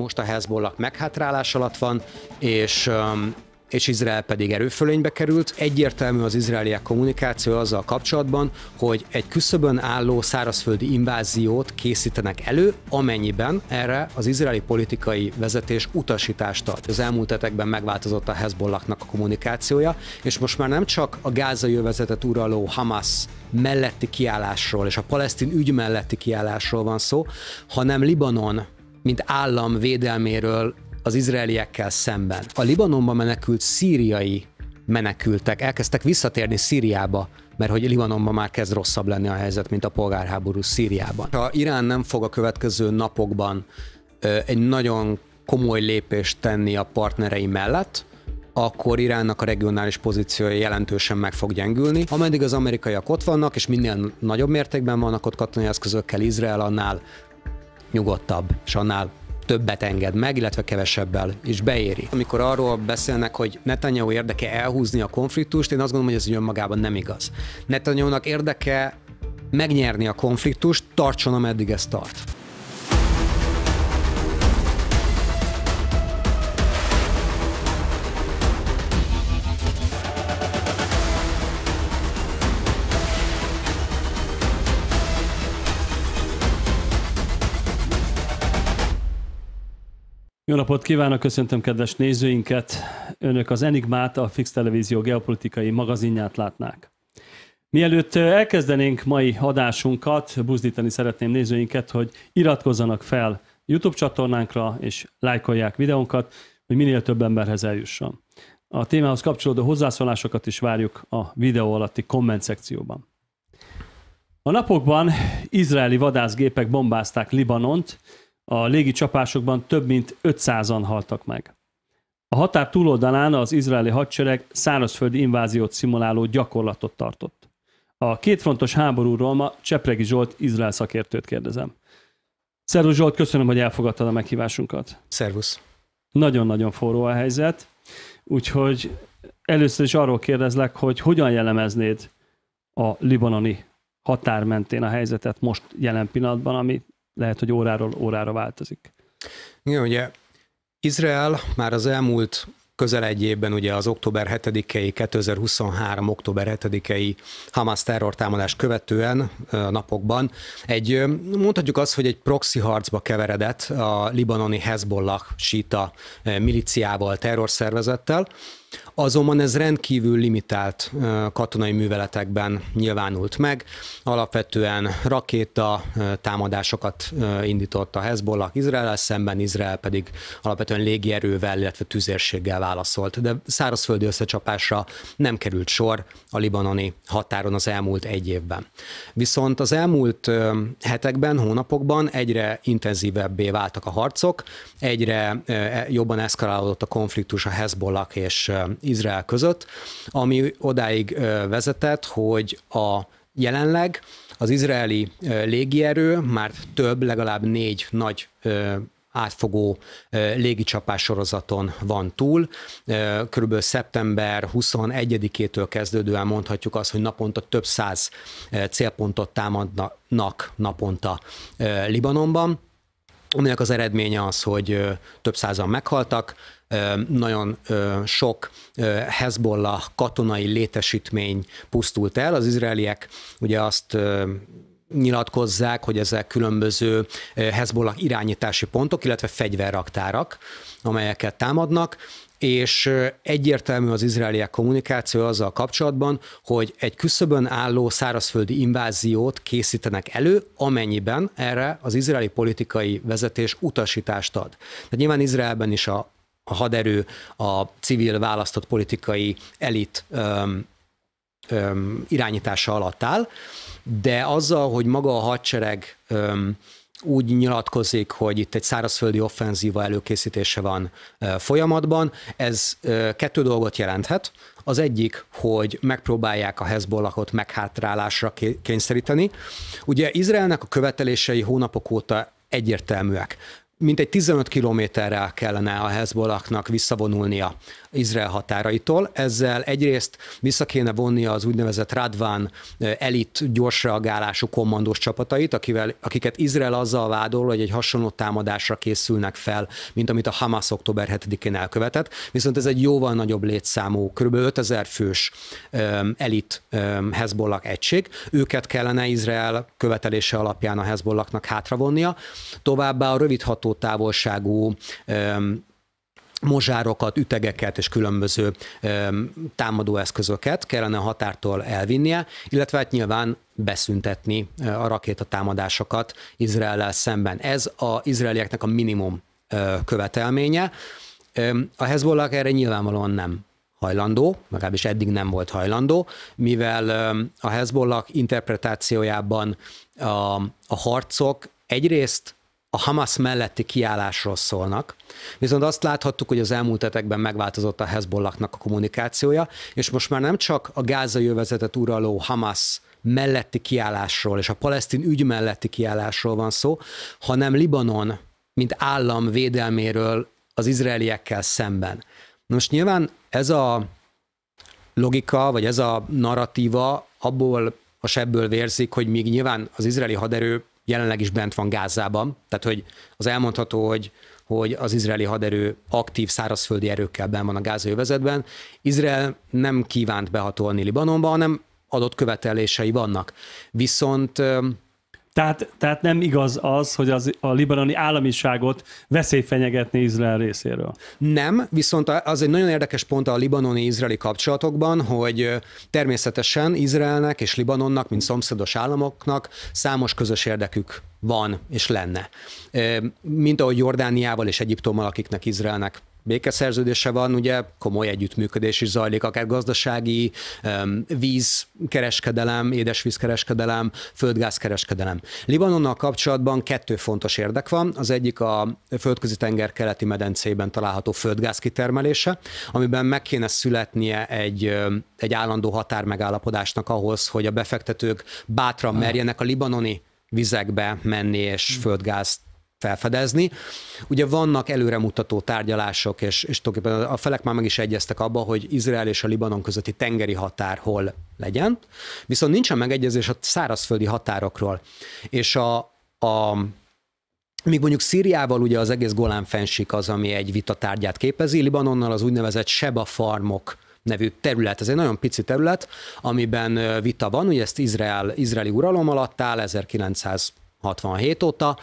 most a Hezbollah meghátrálás alatt van, és um, és Izrael pedig erőfölénybe került. Egyértelmű az izraeliek kommunikáció azzal kapcsolatban, hogy egy küszöbön álló szárazföldi inváziót készítenek elő, amennyiben erre az izraeli politikai vezetés utasítást ad. Az elmúlt hetekben megváltozott a Hezbollahnak a kommunikációja, és most már nem csak a gázai övezetet uraló Hamas melletti kiállásról és a palesztin ügy melletti kiállásról van szó, hanem Libanon mint állam védelméről az izraeliekkel szemben. A Libanonba menekült szíriai menekültek elkezdtek visszatérni Szíriába, mert hogy Libanonban már kezd rosszabb lenni a helyzet, mint a polgárháború Szíriában. Ha Irán nem fog a következő napokban egy nagyon komoly lépést tenni a partnerei mellett, akkor Iránnak a regionális pozíciója jelentősen meg fog gyengülni. Ameddig az amerikaiak ott vannak, és minél nagyobb mértékben vannak ott katonai eszközökkel Izrael, annál nyugodtabb, és annál többet enged meg, illetve kevesebbel is beéri. Amikor arról beszélnek, hogy Netanyahu érdeke elhúzni a konfliktust, én azt gondolom, hogy ez önmagában nem igaz. Netanyahu-nak érdeke megnyerni a konfliktust, tartson, ameddig ez tart. Jó napot kívánok, köszöntöm kedves nézőinket! Önök az Enigmát, a Fix Televízió geopolitikai magazinját látnák. Mielőtt elkezdenénk mai adásunkat, buzdítani szeretném nézőinket, hogy iratkozzanak fel YouTube csatornánkra, és lájkolják videónkat, hogy minél több emberhez eljusson. A témához kapcsolódó hozzászólásokat is várjuk a videó alatti komment szekcióban. A napokban izraeli vadászgépek bombázták Libanont, a légi csapásokban több mint 500-an haltak meg. A határ túloldalán az izraeli hadsereg szárazföldi inváziót szimuláló gyakorlatot tartott. A kétfrontos háborúról ma Csepregi Zsolt izrael szakértőt kérdezem. Szervusz Zsolt, köszönöm, hogy elfogadtad a meghívásunkat. Szervusz. Nagyon-nagyon forró a helyzet, úgyhogy először is arról kérdezlek, hogy hogyan jellemeznéd a libanoni határ mentén a helyzetet most jelen pillanatban, ami lehet, hogy óráról órára változik. Igen, ugye Izrael már az elmúlt közel egy évben ugye az október 7-i, 2023. október 7-i Hamas támadás követően napokban egy, mondhatjuk azt, hogy egy proxy harcba keveredett a libanoni Hezbollah síta miliciával, terrorszervezettel, Azonban ez rendkívül limitált katonai műveletekben nyilvánult meg. Alapvetően rakéta támadásokat indított a Hezbollah Izrael szemben, Izrael pedig alapvetően légierővel, illetve tüzérséggel válaszolt. De szárazföldi összecsapásra nem került sor a libanoni határon az elmúlt egy évben. Viszont az elmúlt hetekben, hónapokban egyre intenzívebbé váltak a harcok, egyre e, jobban eszkalálódott a konfliktus a Hezbollah és Izrael között, ami odáig vezetett, hogy a jelenleg az izraeli légierő már több, legalább négy nagy átfogó légicsapás sorozaton van túl. Körülbelül szeptember 21-től kezdődően mondhatjuk azt, hogy naponta több száz célpontot támadnak naponta Libanonban, aminek az eredménye az, hogy több százan meghaltak, nagyon sok Hezbollah katonai létesítmény pusztult el. Az izraeliek ugye azt nyilatkozzák, hogy ezek különböző Hezbollah irányítási pontok, illetve fegyverraktárak, amelyeket támadnak, és egyértelmű az izraeliek kommunikáció azzal kapcsolatban, hogy egy küszöbön álló szárazföldi inváziót készítenek elő, amennyiben erre az izraeli politikai vezetés utasítást ad. De nyilván Izraelben is a a haderő, a civil választott politikai elit öm, öm, irányítása alatt áll, de azzal, hogy maga a hadsereg öm, úgy nyilatkozik, hogy itt egy szárazföldi offenzíva előkészítése van e, folyamatban. Ez e, kettő dolgot jelenthet. Az egyik, hogy megpróbálják a Hezbollahot meghátrálásra kényszeríteni. Ugye Izraelnek a követelései hónapok óta egyértelműek mintegy 15 kilométerre kellene a Hezbollahnak visszavonulnia Izrael határaitól. Ezzel egyrészt vissza kéne vonnia az úgynevezett Radván elit gyorsreagálású kommandós csapatait, akivel, akiket Izrael azzal vádol, hogy egy hasonló támadásra készülnek fel, mint amit a Hamas október 7-én elkövetett, viszont ez egy jóval nagyobb létszámú, kb. 5000 fős elit um, Hezbollah egység. Őket kellene Izrael követelése alapján a Hezbollahnak hátravonnia. Továbbá a rövidható látható távolságú mozsárokat, ütegeket és különböző támadó eszközöket kellene a határtól elvinnie, illetve hát nyilván beszüntetni a rakétatámadásokat Izrael szemben. Ez az izraelieknek a minimum követelménye. A Hezbollah erre nyilvánvalóan nem hajlandó, legalábbis eddig nem volt hajlandó, mivel a Hezbollah interpretációjában a, a harcok egyrészt a Hamas melletti kiállásról szólnak, viszont azt láthattuk, hogy az elmúlt hetekben megváltozott a Hezbollahnak a kommunikációja, és most már nem csak a gázai övezetet uraló Hamas melletti kiállásról és a palesztin ügy melletti kiállásról van szó, hanem Libanon, mint állam védelméről az izraeliekkel szemben. Most nyilván ez a logika, vagy ez a narratíva abból a sebből vérzik, hogy még nyilván az izraeli haderő jelenleg is bent van Gázában, tehát hogy az elmondható, hogy, hogy az izraeli haderő aktív szárazföldi erőkkel ben van a övezetben. Izrael nem kívánt behatolni Libanonba, hanem adott követelései vannak. Viszont tehát, tehát nem igaz az, hogy az, a libanoni államiságot veszély fenyegetni Izrael részéről. Nem, viszont az egy nagyon érdekes pont a libanoni-izraeli kapcsolatokban, hogy természetesen Izraelnek és Libanonnak, mint szomszédos államoknak számos közös érdekük van és lenne. Mint ahogy Jordániával és Egyiptommal, akiknek Izraelnek békeszerződése van, ugye komoly együttműködés is zajlik, akár gazdasági, vízkereskedelem, édesvízkereskedelem, földgázkereskedelem. Libanonnal kapcsolatban kettő fontos érdek van. Az egyik a földközi tenger keleti medencében található földgáz kitermelése, amiben meg kéne születnie egy, egy állandó határmegállapodásnak ahhoz, hogy a befektetők bátran merjenek a libanoni vizekbe menni és hm. földgázt felfedezni. Ugye vannak előremutató tárgyalások, és, és tulajdonképpen a felek már meg is egyeztek abba, hogy Izrael és a Libanon közötti tengeri határ hol legyen, viszont nincsen megegyezés a szárazföldi határokról. És a, a még mondjuk Szíriával ugye az egész Golán fensik az, ami egy vita tárgyát képezi, Libanonnal az úgynevezett Seba farmok nevű terület. Ez egy nagyon pici terület, amiben vita van, ugye ezt Izrael, izraeli uralom alatt áll, 1900 67 óta,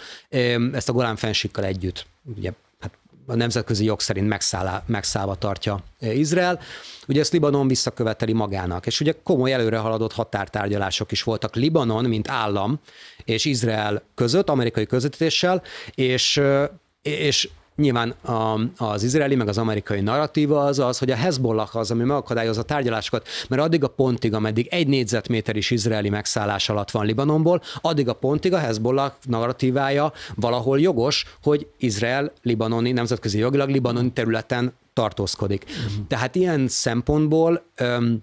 ezt a Golán fensíkkal együtt, ugye hát a nemzetközi jog szerint megszállá, megszállva tartja e, Izrael. Ugye ezt Libanon visszaköveteli magának, és ugye komoly előrehaladott határtárgyalások is voltak Libanon, mint állam, és Izrael között, amerikai közvetítéssel, és, e, és Nyilván a, az izraeli meg az amerikai narratíva az az, hogy a Hezbollah az, ami megakadályozza a tárgyalásokat, mert addig a pontig, ameddig egy négyzetméter is izraeli megszállás alatt van Libanonból, addig a pontig a Hezbollah narratívája valahol jogos, hogy Izrael libanoni, nemzetközi jogilag libanoni területen tartózkodik. Uh-huh. Tehát ilyen szempontból öm,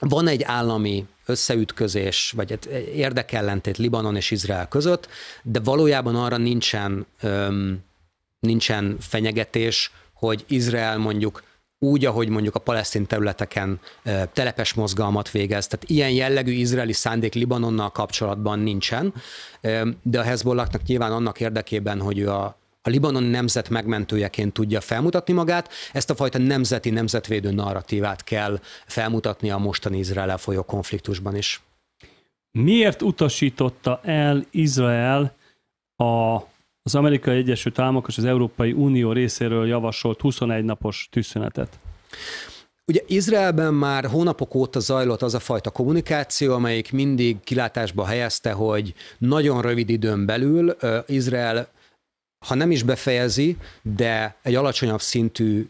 van egy állami összeütközés, vagy egy hát érdekellentét Libanon és Izrael között, de valójában arra nincsen öm, nincsen fenyegetés, hogy Izrael mondjuk úgy, ahogy mondjuk a palesztin területeken telepes mozgalmat végez. Tehát ilyen jellegű izraeli szándék Libanonnal kapcsolatban nincsen, de a Hezbollahnak nyilván annak érdekében, hogy ő a a Libanon nemzet megmentőjeként tudja felmutatni magát, ezt a fajta nemzeti, nemzetvédő narratívát kell felmutatni a mostani izrael folyó konfliktusban is. Miért utasította el Izrael a az Amerikai Egyesült Államok és az Európai Unió részéről javasolt 21 napos tűzszünetet. Ugye Izraelben már hónapok óta zajlott az a fajta kommunikáció, amelyik mindig kilátásba helyezte, hogy nagyon rövid időn belül Izrael, ha nem is befejezi, de egy alacsonyabb szintű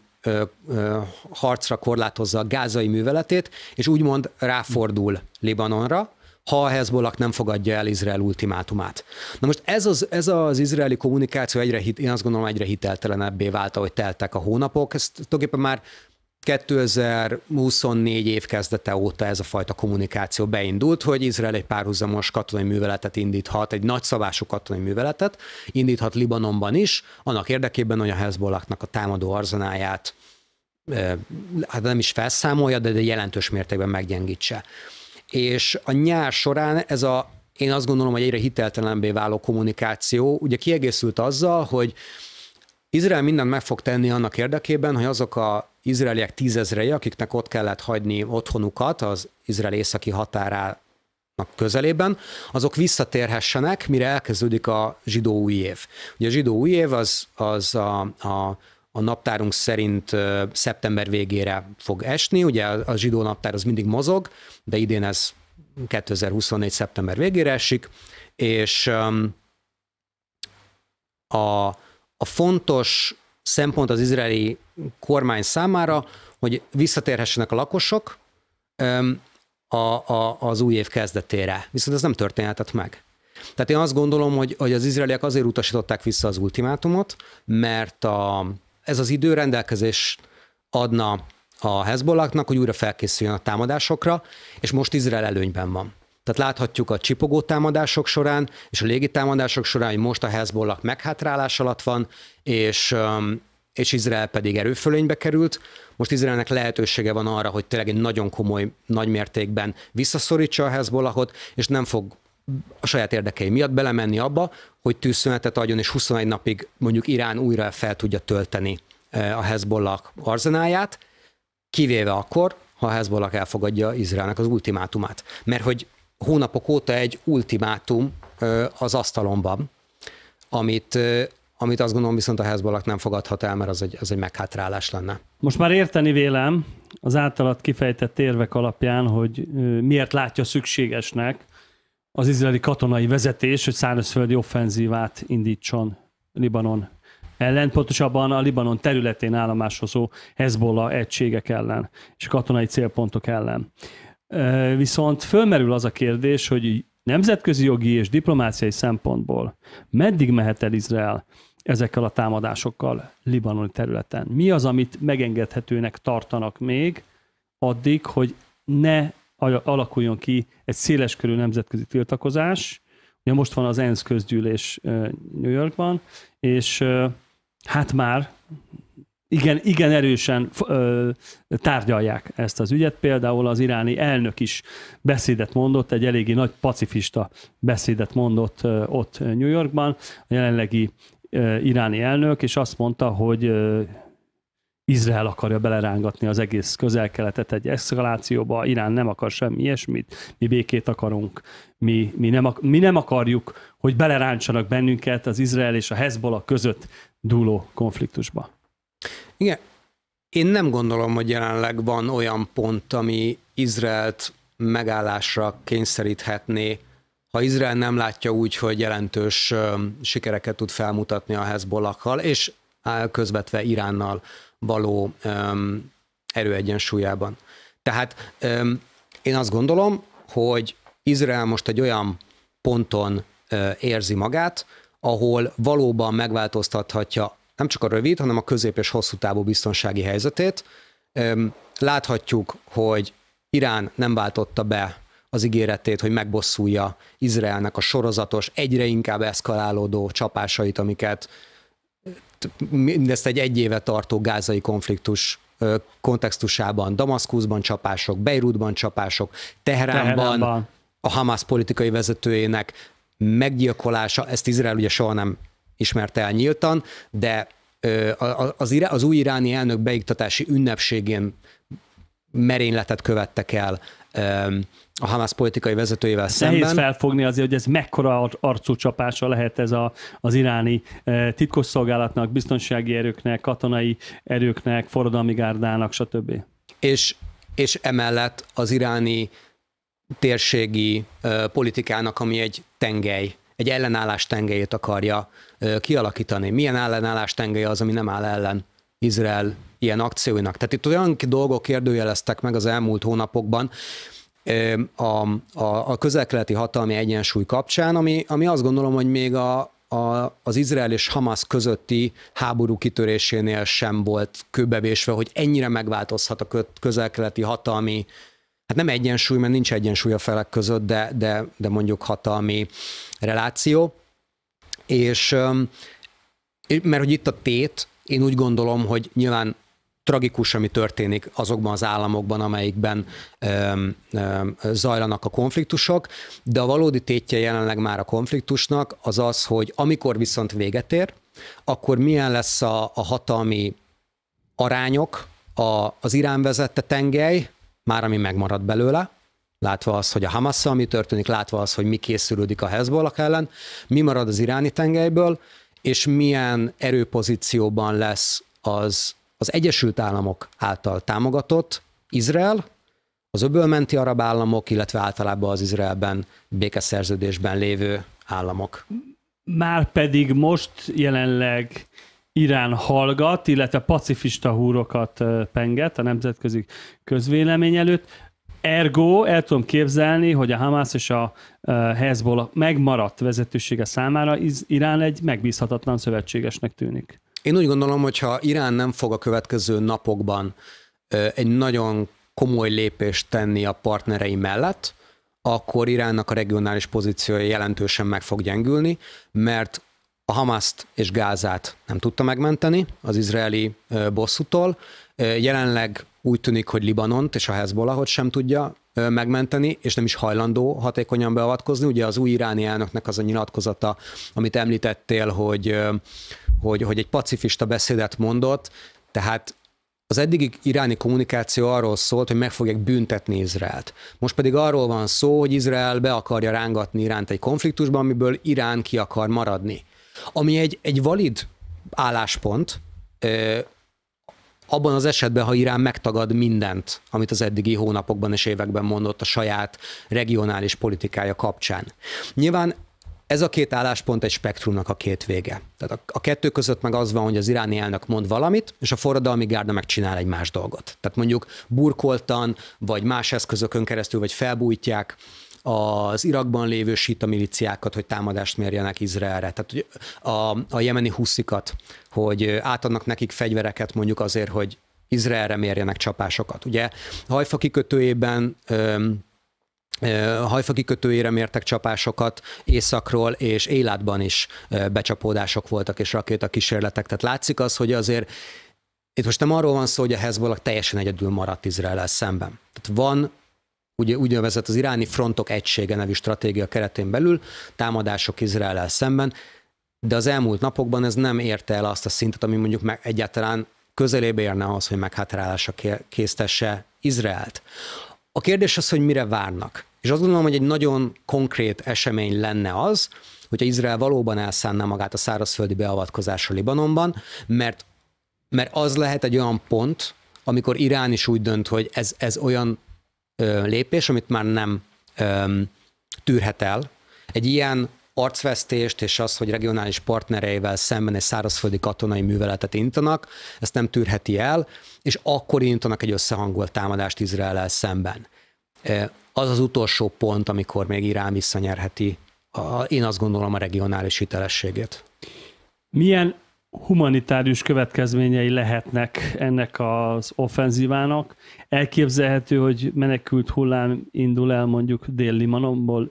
harcra korlátozza a gázai műveletét, és úgymond ráfordul Libanonra, ha a Hezbollah nem fogadja el Izrael ultimátumát. Na most ez az, ez az izraeli kommunikáció egyre, hit, én azt gondolom egyre hiteltelenebbé vált, ahogy teltek a hónapok. Ezt tulajdonképpen már 2024 év kezdete óta ez a fajta kommunikáció beindult, hogy Izrael egy párhuzamos katonai műveletet indíthat, egy nagyszabású katonai műveletet indíthat Libanonban is, annak érdekében, hogy a Hezbollahnak a támadó arzenáját eh, hát nem is felszámolja, de, de jelentős mértékben meggyengítse és a nyár során ez a, én azt gondolom, hogy egyre hiteltelenbé váló kommunikáció, ugye kiegészült azzal, hogy Izrael mindent meg fog tenni annak érdekében, hogy azok a izraeliek tízezrei, akiknek ott kellett hagyni otthonukat az Izrael északi határának közelében, azok visszatérhessenek, mire elkezdődik a zsidó új év. Ugye a zsidó új év az, az a, a a naptárunk szerint szeptember végére fog esni, ugye a zsidó naptár az mindig mozog, de idén ez 2024. szeptember végére esik, és a, a fontos szempont az izraeli kormány számára, hogy visszatérhessenek a lakosok a, a, az új év kezdetére. Viszont ez nem történhetett meg. Tehát én azt gondolom, hogy, hogy az izraeliek azért utasították vissza az ultimátumot, mert a, ez az idő rendelkezés adna a Hezbollahnak, hogy újra felkészüljön a támadásokra, és most Izrael előnyben van. Tehát láthatjuk a csipogó támadások során és a légitámadások során, hogy most a Hezbollah meghátrálás alatt van, és, és Izrael pedig erőfölénybe került. Most Izraelnek lehetősége van arra, hogy tényleg egy nagyon komoly, nagymértékben visszaszorítsa a Hezbollahot, és nem fog a saját érdekei miatt belemenni abba, hogy tűzszünetet adjon, és 21 napig mondjuk Irán újra fel tudja tölteni e, a Hezbollah arzenáját, kivéve akkor, ha a Hezbollah elfogadja Izraelnek az ultimátumát. Mert hogy hónapok óta egy ultimátum e, az asztalon amit, e, amit azt gondolom viszont a Hezbollah nem fogadhat el, mert az egy, az egy meghátrálás lenne. Most már érteni vélem az általad kifejtett érvek alapján, hogy miért látja szükségesnek az izraeli katonai vezetés, hogy szárazföldi offenzívát indítson Libanon ellen, pontosabban a Libanon területén állomásozó Hezbollah egységek ellen és katonai célpontok ellen. Viszont fölmerül az a kérdés, hogy nemzetközi jogi és diplomáciai szempontból meddig mehet el Izrael ezekkel a támadásokkal libanoni területen? Mi az, amit megengedhetőnek tartanak még addig, hogy ne alakuljon ki egy széleskörű nemzetközi tiltakozás. Ugye most van az ENSZ közgyűlés New Yorkban, és hát már igen, igen erősen tárgyalják ezt az ügyet. Például az iráni elnök is beszédet mondott, egy eléggé nagy pacifista beszédet mondott ott New Yorkban, a jelenlegi iráni elnök, és azt mondta, hogy Izrael akarja belerángatni az egész közel-keletet egy eszkalációba, Irán nem akar semmi ilyesmit, mi békét akarunk, mi, mi, nem, ak- mi nem akarjuk, hogy belerántsanak bennünket az Izrael és a Hezbollah között dúló konfliktusba. Igen, én nem gondolom, hogy jelenleg van olyan pont, ami Izraelt megállásra kényszeríthetné, ha Izrael nem látja úgy, hogy jelentős sikereket tud felmutatni a Hezbollakkal, és közvetve Iránnal való um, erőegyensúlyában. Tehát um, én azt gondolom, hogy Izrael most egy olyan ponton uh, érzi magát, ahol valóban megváltoztathatja nem csak a rövid, hanem a közép és hosszú távú biztonsági helyzetét. Um, láthatjuk, hogy Irán nem váltotta be az ígéretét, hogy megbosszulja Izraelnek a sorozatos, egyre inkább eszkalálódó csapásait, amiket mindezt egy egy éve tartó gázai konfliktus kontextusában, Damaszkuszban csapások, Beirutban csapások, Teheránban, a Hamas politikai vezetőjének meggyilkolása, ezt Izrael ugye soha nem ismerte el nyíltan, de az, az új iráni elnök beiktatási ünnepségén merényletet követtek el a Hamas politikai vezetőjével szemben. Nehéz felfogni azért, hogy ez mekkora arcú csapása lehet ez a, az iráni e, titkosszolgálatnak, biztonsági erőknek, katonai erőknek, forradalmi gárdának, stb. És, és emellett az iráni térségi e, politikának, ami egy tengely, egy ellenállás tengelyét akarja e, kialakítani. Milyen ellenállás tengely az, ami nem áll ellen Izrael ilyen akcióinak. Tehát itt olyan dolgok kérdőjeleztek meg az elmúlt hónapokban, a, a, a közelkeleti hatalmi egyensúly kapcsán, ami, ami azt gondolom, hogy még a, a, az Izrael és Hamas közötti háború kitörésénél sem volt kőbevésve, hogy ennyire megváltozhat a közelkeleti hatalmi, hát nem egyensúly, mert nincs egyensúly a felek között, de, de, de mondjuk hatalmi reláció. És mert hogy itt a tét, én úgy gondolom, hogy nyilván tragikus, ami történik azokban az államokban, amelyikben ö, ö, zajlanak a konfliktusok, de a valódi tétje jelenleg már a konfliktusnak az az, hogy amikor viszont véget ér, akkor milyen lesz a, a hatalmi arányok, a, az Irán vezette tengely, már ami megmarad belőle, látva az, hogy a hamas ami történik, látva az, hogy mi készülődik a Hezbollah ellen, mi marad az iráni tengelyből, és milyen erőpozícióban lesz az az Egyesült Államok által támogatott Izrael, az öbölmenti arab államok, illetve általában az Izraelben békeszerződésben lévő államok. Már pedig most jelenleg Irán hallgat, illetve pacifista húrokat penget a nemzetközi közvélemény előtt. Ergo el tudom képzelni, hogy a Hamász és a Hezbollah megmaradt vezetősége számára Irán egy megbízhatatlan szövetségesnek tűnik. Én úgy gondolom, hogy ha Irán nem fog a következő napokban egy nagyon komoly lépést tenni a partnerei mellett, akkor Iránnak a regionális pozíciója jelentősen meg fog gyengülni, mert a Hamaszt és Gázát nem tudta megmenteni az izraeli bosszútól. Jelenleg úgy tűnik, hogy Libanont és a Hezbollahot sem tudja megmenteni, és nem is hajlandó hatékonyan beavatkozni. Ugye az új iráni elnöknek az a nyilatkozata, amit említettél, hogy hogy, hogy egy pacifista beszédet mondott, tehát az eddigi iráni kommunikáció arról szólt, hogy meg fogják büntetni Izraelt. Most pedig arról van szó, hogy Izrael be akarja rángatni Iránt egy konfliktusban, amiből Irán ki akar maradni. Ami egy, egy valid álláspont, abban az esetben, ha Irán megtagad mindent, amit az eddigi hónapokban és években mondott a saját regionális politikája kapcsán. Nyilván ez a két álláspont egy spektrumnak a két vége. Tehát a, a kettő között meg az van, hogy az iráni elnök mond valamit, és a forradalmi gárda meg csinál egy más dolgot. Tehát mondjuk burkoltan, vagy más eszközökön keresztül, vagy felbújtják az Irakban lévő sita miliciákat, hogy támadást mérjenek Izraelre. Tehát a, a jemeni huszikat, hogy átadnak nekik fegyvereket mondjuk azért, hogy Izraelre mérjenek csapásokat. Ugye Hajfa kikötőjében öm, Hajfa kikötőjére mértek csapásokat északról, és Élátban is becsapódások voltak, és kísérletek. Tehát látszik az, hogy azért itt most nem arról van szó, hogy a Hezbollah teljesen egyedül maradt Izrael szemben. Tehát van ugye úgynevezett az iráni frontok egysége nevű stratégia keretén belül támadások izrael szemben, de az elmúlt napokban ez nem érte el azt a szintet, ami mondjuk meg egyáltalán közelébe érne ahhoz, hogy meghátrálásra késztesse Izraelt. A kérdés az, hogy mire várnak. És azt gondolom, hogy egy nagyon konkrét esemény lenne az, hogyha Izrael valóban elszánná magát a szárazföldi beavatkozásra Libanonban, mert, mert az lehet egy olyan pont, amikor Irán is úgy dönt, hogy ez, ez olyan ö, lépés, amit már nem ö, tűrhet el. Egy ilyen arcvesztést és az, hogy regionális partnereivel szemben egy szárazföldi katonai műveletet intanak, ezt nem tűrheti el, és akkor intanak egy összehangolt támadást izrael szemben. E, az az utolsó pont, amikor még Irán visszanyerheti, a, én azt gondolom, a regionális hitelességét. Milyen humanitárius következményei lehetnek ennek az offenzívának. Elképzelhető, hogy menekült hullám indul el mondjuk dél limanomból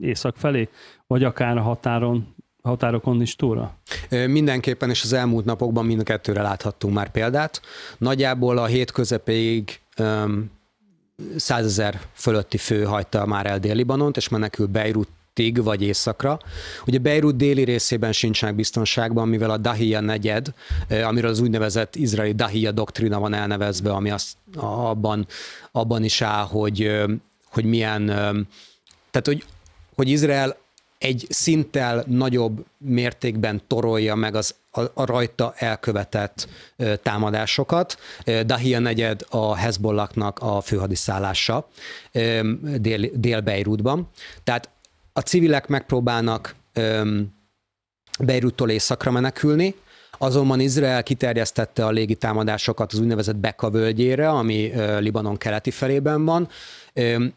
észak felé, vagy akár a határon határokon is túlra? Mindenképpen, és az elmúlt napokban mindkettőre láthattunk már példát. Nagyjából a hét közepéig százezer fölötti fő hagyta már el Dél-Libanont, és menekül Beirut tig vagy északra. Ugye Beirut déli részében sincsenek biztonságban, mivel a Dahia negyed, eh, amiről az úgynevezett izraeli Dahia doktrina van elnevezve, ami azt, abban, abban is áll, hogy, hogy milyen, tehát hogy, hogy Izrael egy szinttel nagyobb mértékben torolja meg az a, rajta elkövetett támadásokat. Dahia negyed a Hezbollaknak a főhadiszállása Dél-Beirutban. Tehát a civilek megpróbálnak öm, Beiruttól északra menekülni, azonban Izrael kiterjesztette a légitámadásokat az úgynevezett Beka völgyére, ami Libanon keleti felében van,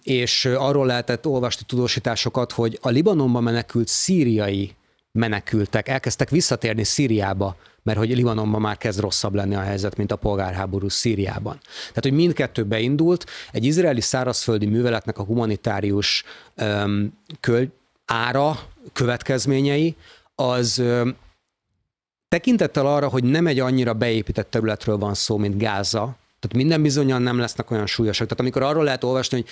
és arról lehetett olvasni tudósításokat, hogy a Libanonban menekült szíriai menekültek elkezdtek visszatérni Szíriába mert hogy Libanonban már kezd rosszabb lenni a helyzet, mint a polgárháború Szíriában. Tehát, hogy mindkettő beindult, egy izraeli szárazföldi műveletnek a humanitárius öm, köl, ára, következményei, az öm, tekintettel arra, hogy nem egy annyira beépített területről van szó, mint Gáza, tehát minden bizonyan nem lesznek olyan súlyosak. Tehát amikor arról lehet olvasni, hogy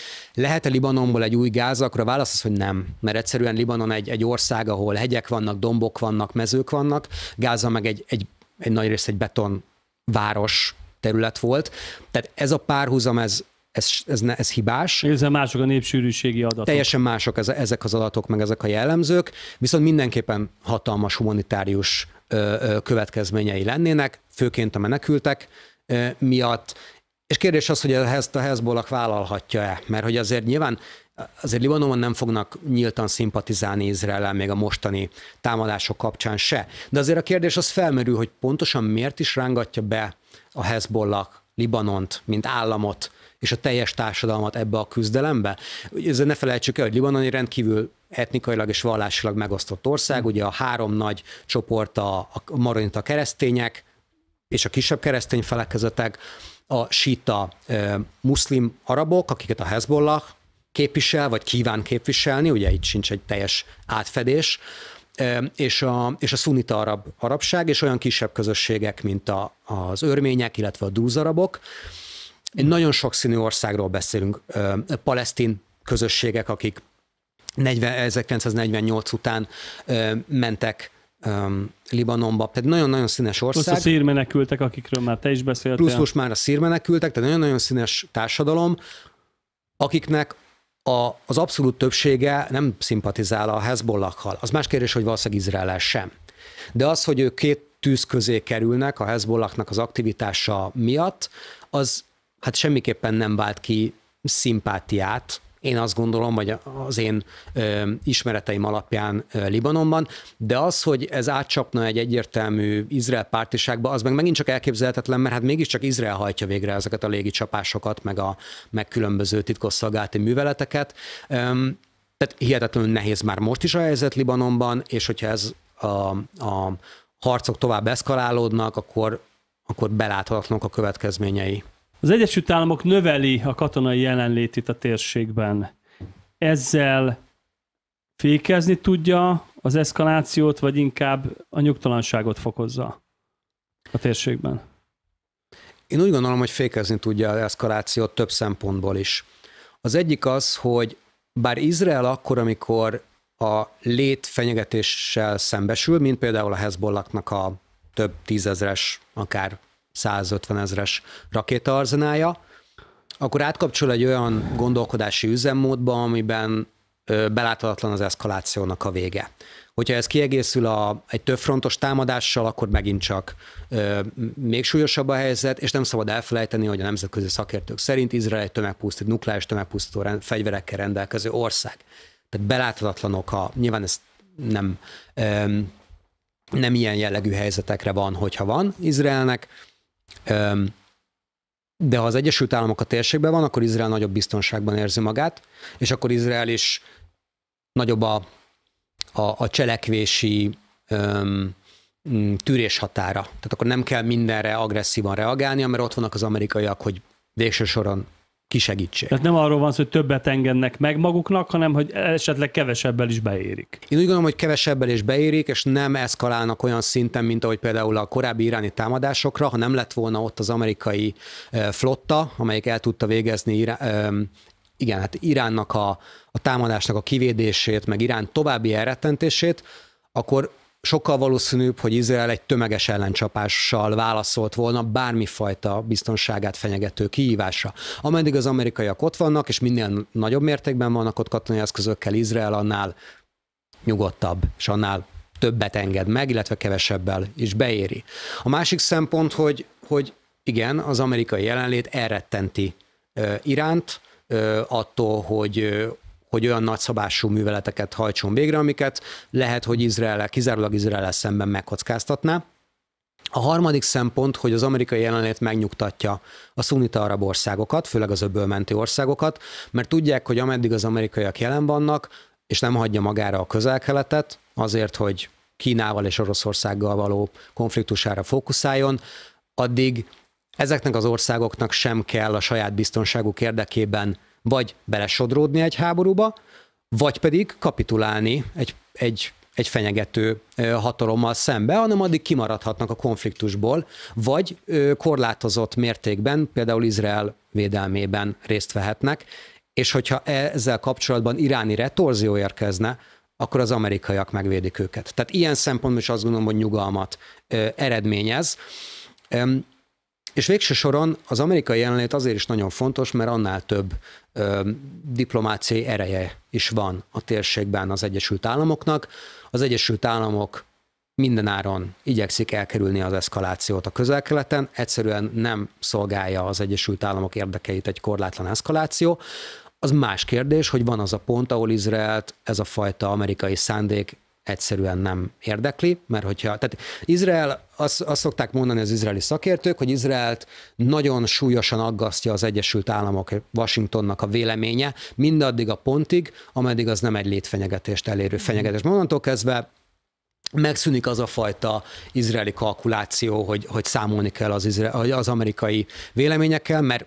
lehet-e Libanonból egy új gáz, akkor a válasz az, hogy nem. Mert egyszerűen Libanon egy, egy ország, ahol hegyek vannak, dombok vannak, mezők vannak, Gáza meg egy, egy, egy nagy rész egy beton város terület volt. Tehát ez a párhuzam, ez, ez, ez, ne, ez hibás. Érzel mások a népsűrűségi adatok. Teljesen mások ez, ezek az adatok, meg ezek a jellemzők, viszont mindenképpen hatalmas humanitárius ö, ö, következményei lennének, főként a menekültek miatt. És kérdés az, hogy ezt a Hezbollah vállalhatja-e, mert hogy azért nyilván azért Libanonban nem fognak nyíltan szimpatizálni Izrael még a mostani támadások kapcsán se. De azért a kérdés az felmerül, hogy pontosan miért is rángatja be a Hezbollah Libanont, mint államot, és a teljes társadalmat ebbe a küzdelembe. Ezzel ne felejtsük el, hogy Libanon egy rendkívül etnikailag és vallásilag megosztott ország, ugye a három nagy csoport a, a maronita keresztények, és a kisebb keresztény felekezetek, a síta muszlim arabok, akiket a Hezbollah képvisel, vagy kíván képviselni, ugye itt sincs egy teljes átfedés, és a, és a szunita arab, arabság, és olyan kisebb közösségek, mint a, az örmények, illetve a dúzarabok. Egy nagyon sokszínű országról beszélünk, palesztin közösségek, akik 40, 1948 után mentek um, Libanonba, tehát nagyon-nagyon színes ország. Plusz a szírmenekültek, akikről már te is beszéltél. Plusz most már a szírmenekültek, tehát nagyon-nagyon színes társadalom, akiknek a, az abszolút többsége nem szimpatizál a Hezbollakkal. Az más kérdés, hogy valószínűleg Izrael sem. De az, hogy ők két tűz közé kerülnek a Hezbollaknak az aktivitása miatt, az hát semmiképpen nem vált ki szimpátiát én azt gondolom, vagy az én ismereteim alapján Libanonban, de az, hogy ez átcsapna egy egyértelmű Izrael pártiságba, az meg megint csak elképzelhetetlen, mert hát mégiscsak Izrael hajtja végre ezeket a légi csapásokat, meg a meg különböző titkosszolgálati műveleteket. Tehát hihetetlenül nehéz már most is a helyzet Libanonban, és hogyha ez a, a harcok tovább eszkalálódnak, akkor, akkor beláthatatlanok a következményei. Az Egyesült Államok növeli a katonai jelenlétét a térségben. Ezzel fékezni tudja az eszkalációt, vagy inkább a nyugtalanságot fokozza a térségben? Én úgy gondolom, hogy fékezni tudja az eszkalációt több szempontból is. Az egyik az, hogy bár Izrael akkor, amikor a lét fenyegetéssel szembesül, mint például a Hezbollaknak a több tízezres, akár 150 ezres rakétaarzenája, akkor átkapcsol egy olyan gondolkodási üzemmódba, amiben beláthatatlan az eszkalációnak a vége. Hogyha ez kiegészül a, egy többfrontos támadással, akkor megint csak ö, még súlyosabb a helyzet, és nem szabad elfelejteni, hogy a nemzetközi szakértők szerint Izrael egy tömegpusztító, nukleáris tömegpusztító rend, fegyverekkel rendelkező ország. Tehát beláthatatlanok a, nyilván ez nem, ö, nem ilyen jellegű helyzetekre van, hogyha van Izraelnek, de ha az Egyesült Államok a térségben van, akkor Izrael nagyobb biztonságban érzi magát, és akkor Izrael is nagyobb a, a, a cselekvési öm, tűrés határa. Tehát akkor nem kell mindenre agresszívan reagálni, mert ott vannak az amerikaiak, hogy végső soron kisegítség. Tehát nem arról van szó, hogy többet engednek meg maguknak, hanem hogy esetleg kevesebbel is beérik. Én úgy gondolom, hogy kevesebbel is beérik, és nem eszkalálnak olyan szinten, mint ahogy például a korábbi iráni támadásokra, ha nem lett volna ott az amerikai flotta, amelyik el tudta végezni igen, hát Iránnak a, a támadásnak a kivédését, meg Irán további elrettentését, akkor sokkal valószínűbb, hogy Izrael egy tömeges ellencsapással válaszolt volna bármifajta biztonságát fenyegető kihívásra. Ameddig az amerikaiak ott vannak, és minél nagyobb mértékben vannak ott katonai eszközökkel, Izrael annál nyugodtabb, és annál többet enged meg, illetve kevesebbel is beéri. A másik szempont, hogy, hogy igen, az amerikai jelenlét elrettenti Iránt, attól, hogy hogy olyan nagyszabású műveleteket hajtson végre, amiket lehet, hogy Izrael, kizárólag Izrael szemben megkockáztatná. A harmadik szempont, hogy az amerikai jelenlét megnyugtatja a szunita arab országokat, főleg az öbölmenti országokat, mert tudják, hogy ameddig az amerikaiak jelen vannak, és nem hagyja magára a közelkeletet, azért, hogy Kínával és Oroszországgal való konfliktusára fókuszáljon, addig ezeknek az országoknak sem kell a saját biztonságuk érdekében vagy belesodródni egy háborúba, vagy pedig kapitulálni egy, egy, egy fenyegető hatalommal szembe, hanem addig kimaradhatnak a konfliktusból, vagy korlátozott mértékben, például Izrael védelmében részt vehetnek, és hogyha e, ezzel kapcsolatban iráni retorzió érkezne, akkor az amerikaiak megvédik őket. Tehát ilyen szempontból is azt gondolom, hogy nyugalmat ö, eredményez. Ö, és végső soron az amerikai jelenlét azért is nagyon fontos, mert annál több diplomáciai ereje is van a térségben az Egyesült Államoknak. Az Egyesült Államok mindenáron igyekszik elkerülni az eszkalációt a közel-keleten, egyszerűen nem szolgálja az Egyesült Államok érdekeit egy korlátlan eszkaláció. Az más kérdés, hogy van az a pont, ahol Izraelt ez a fajta amerikai szándék egyszerűen nem érdekli, mert hogyha, tehát Izrael, azt, azt szokták mondani az izraeli szakértők, hogy Izraelt nagyon súlyosan aggasztja az Egyesült Államok, Washingtonnak a véleménye, mindaddig a pontig, ameddig az nem egy létfenyegetést elérő mhm. fenyegetés. Mondantól kezdve megszűnik az a fajta izraeli kalkuláció, hogy, hogy számolni kell az, izrael, az amerikai véleményekkel, mert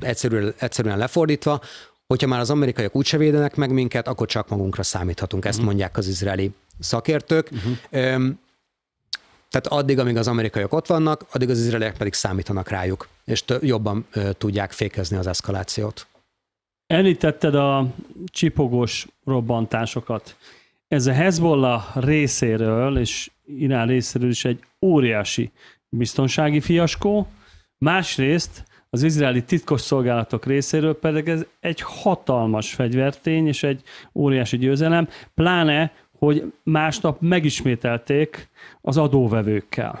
egyszerűen, egyszerűen lefordítva, hogyha már az amerikaiak úgyse védenek meg minket, akkor csak magunkra számíthatunk. Ezt mhm. mondják az izraeli szakértők. Uh-huh. Tehát addig, amíg az amerikaiak ott vannak, addig az izraeliek pedig számítanak rájuk, és t- jobban ö, tudják fékezni az eszkalációt. Elítetted a csipogós robbantásokat. Ez a Hezbollah részéről és Irán részéről is egy óriási biztonsági fiaskó. Másrészt az izraeli titkos szolgálatok részéről pedig ez egy hatalmas fegyvertény és egy óriási győzelem, pláne, hogy másnap megismételték az adóvevőkkel.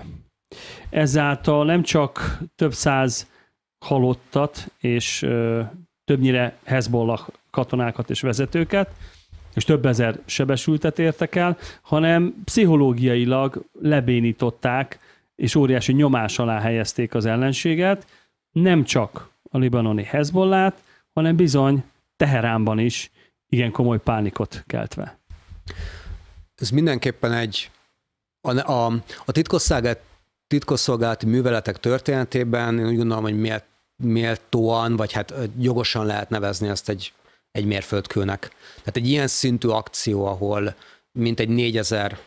Ezáltal nem csak több száz halottat és ö, többnyire Hezbollah katonákat és vezetőket, és több ezer sebesültet értek el, hanem pszichológiailag lebénították, és óriási nyomás alá helyezték az ellenséget, nem csak a libanoni Hezbollát, hanem bizony Teheránban is igen komoly pánikot keltve. Ez mindenképpen egy a, a, a titkosszágát, titkosszolgálati műveletek történetében én úgy gondolom, hogy miért méltóan, vagy hát jogosan lehet nevezni ezt egy, egy mérföldkőnek. Tehát egy ilyen szintű akció, ahol egy négyezer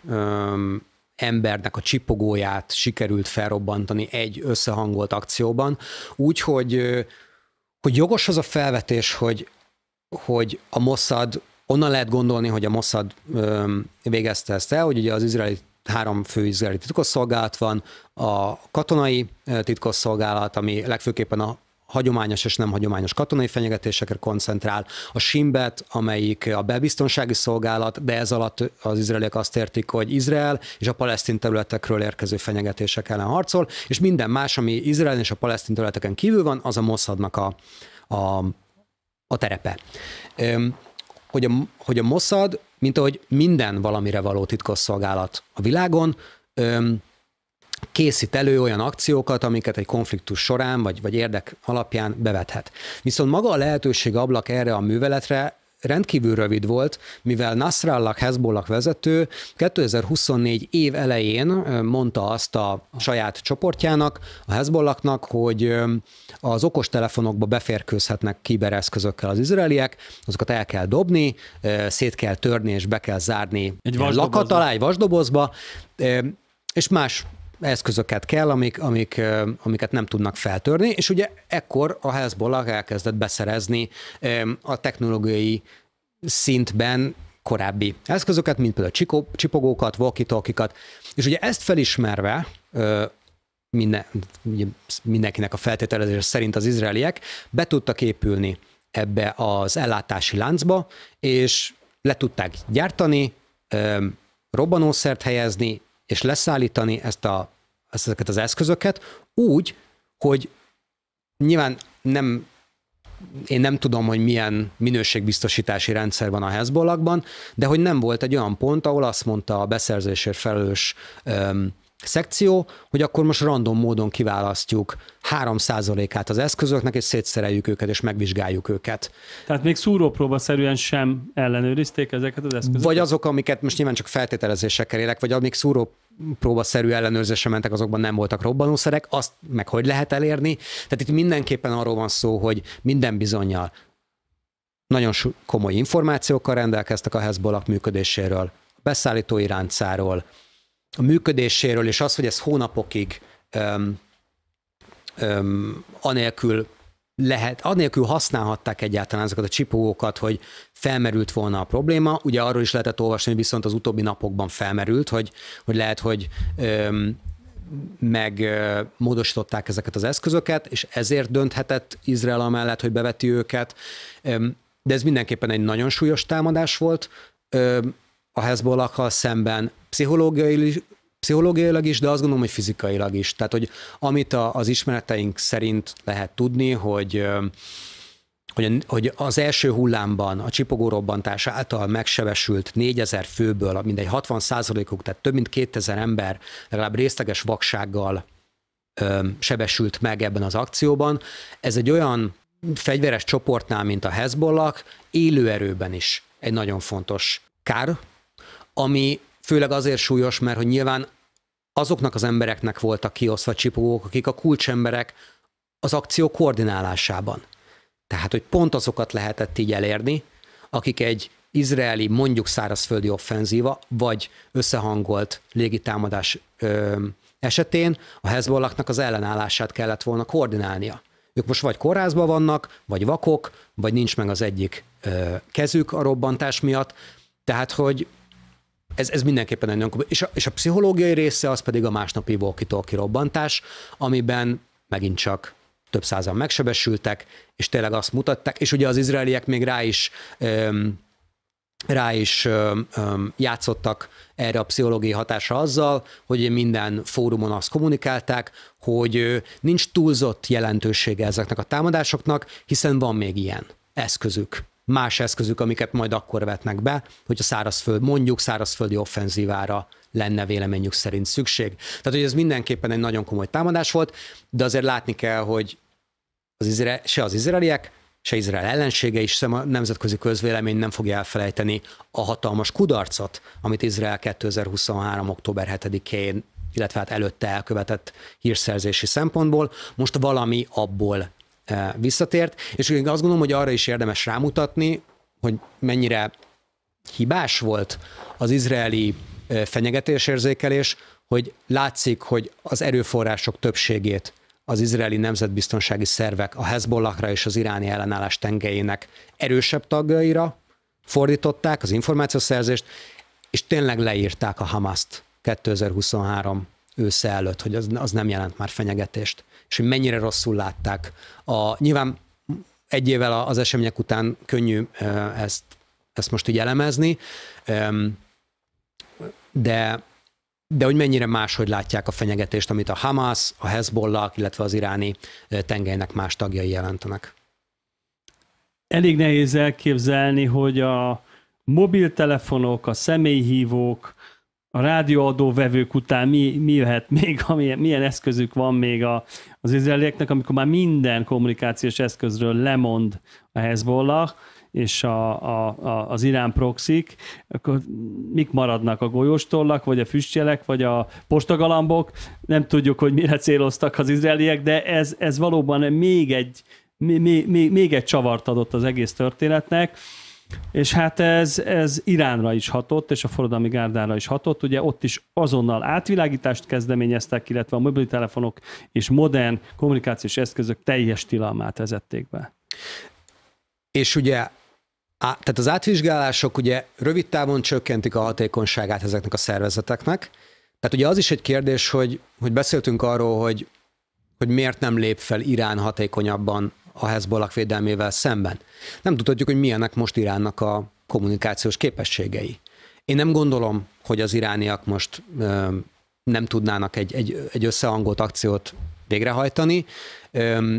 embernek a csipogóját sikerült felrobbantani egy összehangolt akcióban, úgyhogy hogy jogos az a felvetés, hogy, hogy a Mossad, onnan lehet gondolni, hogy a Mossad végezte ezt el, hogy ugye az izraeli három fő izraeli titkosszolgálat van, a katonai titkosszolgálat, ami legfőképpen a hagyományos és nem hagyományos katonai fenyegetésekre koncentrál. A Simbet, amelyik a belbiztonsági szolgálat, de ez alatt az izraeliek azt értik, hogy Izrael és a palesztin területekről érkező fenyegetések ellen harcol, és minden más, ami Izrael és a palesztin területeken kívül van, az a Mossadnak a, a, a terepe. Hogy a, hogy a Mossad, mint ahogy minden valamire való titkosszolgálat a világon, készít elő olyan akciókat, amiket egy konfliktus során vagy, vagy érdek alapján bevethet. Viszont maga a lehetőség ablak erre a műveletre rendkívül rövid volt, mivel Nasrallah Hezbollah vezető 2024 év elején mondta azt a saját csoportjának, a Hezbollahnak, hogy az okostelefonokba beférkőzhetnek kibereszközökkel az izraeliek, azokat el kell dobni, szét kell törni és be kell zárni egy egy vasdobozba, és más eszközöket kell, amik, amik, amiket nem tudnak feltörni, és ugye ekkor a Hezbollah elkezdett beszerezni a technológiai szintben korábbi eszközöket, mint például csikó, csipogókat, walkie és ugye ezt felismerve minden, mindenkinek a feltételezés szerint az izraeliek be tudtak épülni ebbe az ellátási láncba, és le tudták gyártani, robbanószert helyezni, és leszállítani ezt a, ezeket az eszközöket úgy, hogy nyilván nem én nem tudom, hogy milyen minőségbiztosítási rendszer van a Hezbollahban, de hogy nem volt egy olyan pont, ahol azt mondta a beszerzésért felelős öm, szekció, hogy akkor most random módon kiválasztjuk 3%-át az eszközöknek, és szétszereljük őket, és megvizsgáljuk őket. Tehát még szúrópróbaszerűen sem ellenőrizték ezeket az eszközöket? Vagy azok, amiket most nyilván csak feltételezésekkel élek, vagy amik szúró próbaszerű ellenőrzésre mentek, azokban nem voltak robbanószerek, azt meg hogy lehet elérni. Tehát itt mindenképpen arról van szó, hogy minden bizonyal nagyon komoly információkkal rendelkeztek a Hezbollah működéséről, beszállítói ráncáról, a működéséről, és az, hogy ez hónapokig öm, öm, anélkül lehet, anélkül használhatták egyáltalán ezeket a csipogókat, hogy felmerült volna a probléma. Ugye arról is lehetett olvasni, hogy viszont az utóbbi napokban felmerült, hogy, hogy lehet, hogy öm, megmódosították ezeket az eszközöket, és ezért dönthetett Izrael amellett, hogy beveti őket. de ez mindenképpen egy nagyon súlyos támadás volt. a Hezbollakkal szemben pszichológiai, pszichológiailag is, de azt gondolom, hogy fizikailag is. Tehát, hogy amit a, az ismereteink szerint lehet tudni, hogy hogy, hogy az első hullámban a csipogó robbantás által megsebesült 4000 főből, mindegy 60 százalékuk, tehát több mint 2000 ember legalább részleges vaksággal ö, sebesült meg ebben az akcióban. Ez egy olyan fegyveres csoportnál, mint a Hezbollah, élőerőben is egy nagyon fontos kár, ami Főleg azért súlyos, mert hogy nyilván azoknak az embereknek voltak kioszva csipogók, akik a kulcsemberek az akció koordinálásában. Tehát, hogy pont azokat lehetett így elérni, akik egy izraeli, mondjuk szárazföldi offenzíva, vagy összehangolt légitámadás ö, esetén a Hezbollahnak az ellenállását kellett volna koordinálnia. Ők most vagy kórházban vannak, vagy vakok, vagy nincs meg az egyik ö, kezük a robbantás miatt, tehát hogy ez, ez mindenképpen egy nagyon és a, és a pszichológiai része az pedig a másnapi walkie-talkie robbantás, amiben megint csak több százan megsebesültek, és tényleg azt mutatták, és ugye az izraeliek még rá is öm, rá is öm, öm, játszottak erre a pszichológiai hatásra azzal, hogy minden fórumon azt kommunikálták, hogy nincs túlzott jelentősége ezeknek a támadásoknak, hiszen van még ilyen eszközük más eszközük, amiket majd akkor vetnek be, hogy a szárazföld, mondjuk szárazföldi offenzívára lenne véleményük szerint szükség. Tehát, hogy ez mindenképpen egy nagyon komoly támadás volt, de azért látni kell, hogy az Izre se az izraeliek, se Izrael ellensége is, sem a nemzetközi közvélemény nem fogja elfelejteni a hatalmas kudarcot, amit Izrael 2023. október 7-én, illetve hát előtte elkövetett hírszerzési szempontból. Most valami abból E, visszatért, és én azt gondolom, hogy arra is érdemes rámutatni, hogy mennyire hibás volt az izraeli e, fenyegetésérzékelés, hogy látszik, hogy az erőforrások többségét az izraeli nemzetbiztonsági szervek a Hezbollahra és az iráni ellenállás tengelyének erősebb tagjaira fordították az információszerzést, és tényleg leírták a Hamaszt 2023 ősze előtt, hogy az, az nem jelent már fenyegetést, és hogy mennyire rosszul látták. A, nyilván egy évvel az események után könnyű ezt, ezt most így elemezni, de, de hogy mennyire máshogy látják a fenyegetést, amit a Hamas, a Hezbollah, illetve az iráni tengelynek más tagjai jelentenek. Elég nehéz elképzelni, hogy a mobiltelefonok, a személyhívók, a rádióadó vevők után mi, mi jöhet még, amilyen, milyen eszközük van még a, az izraelieknek, amikor már minden kommunikációs eszközről lemond a Hezbollah, és a, a, a, az irán proxik, akkor mik maradnak a golyóstollak, vagy a füstjelek, vagy a postagalambok, nem tudjuk, hogy mire céloztak az izraeliek, de ez, ez valóban még egy, még, még, még egy csavart adott az egész történetnek, és hát ez, ez Iránra is hatott, és a forradalmi gárdára is hatott. Ugye ott is azonnal átvilágítást kezdeményeztek, illetve a mobiltelefonok és modern kommunikációs eszközök teljes tilalmát vezették be. És ugye Á, tehát az átvizsgálások ugye rövid távon csökkentik a hatékonyságát ezeknek a szervezeteknek. Tehát ugye az is egy kérdés, hogy, hogy beszéltünk arról, hogy, hogy miért nem lép fel Irán hatékonyabban a Hezbollah védelmével szemben. Nem tudhatjuk, hogy milyenek most Iránnak a kommunikációs képességei. Én nem gondolom, hogy az irániak most ö, nem tudnának egy, egy, egy összehangolt akciót végrehajtani, ö,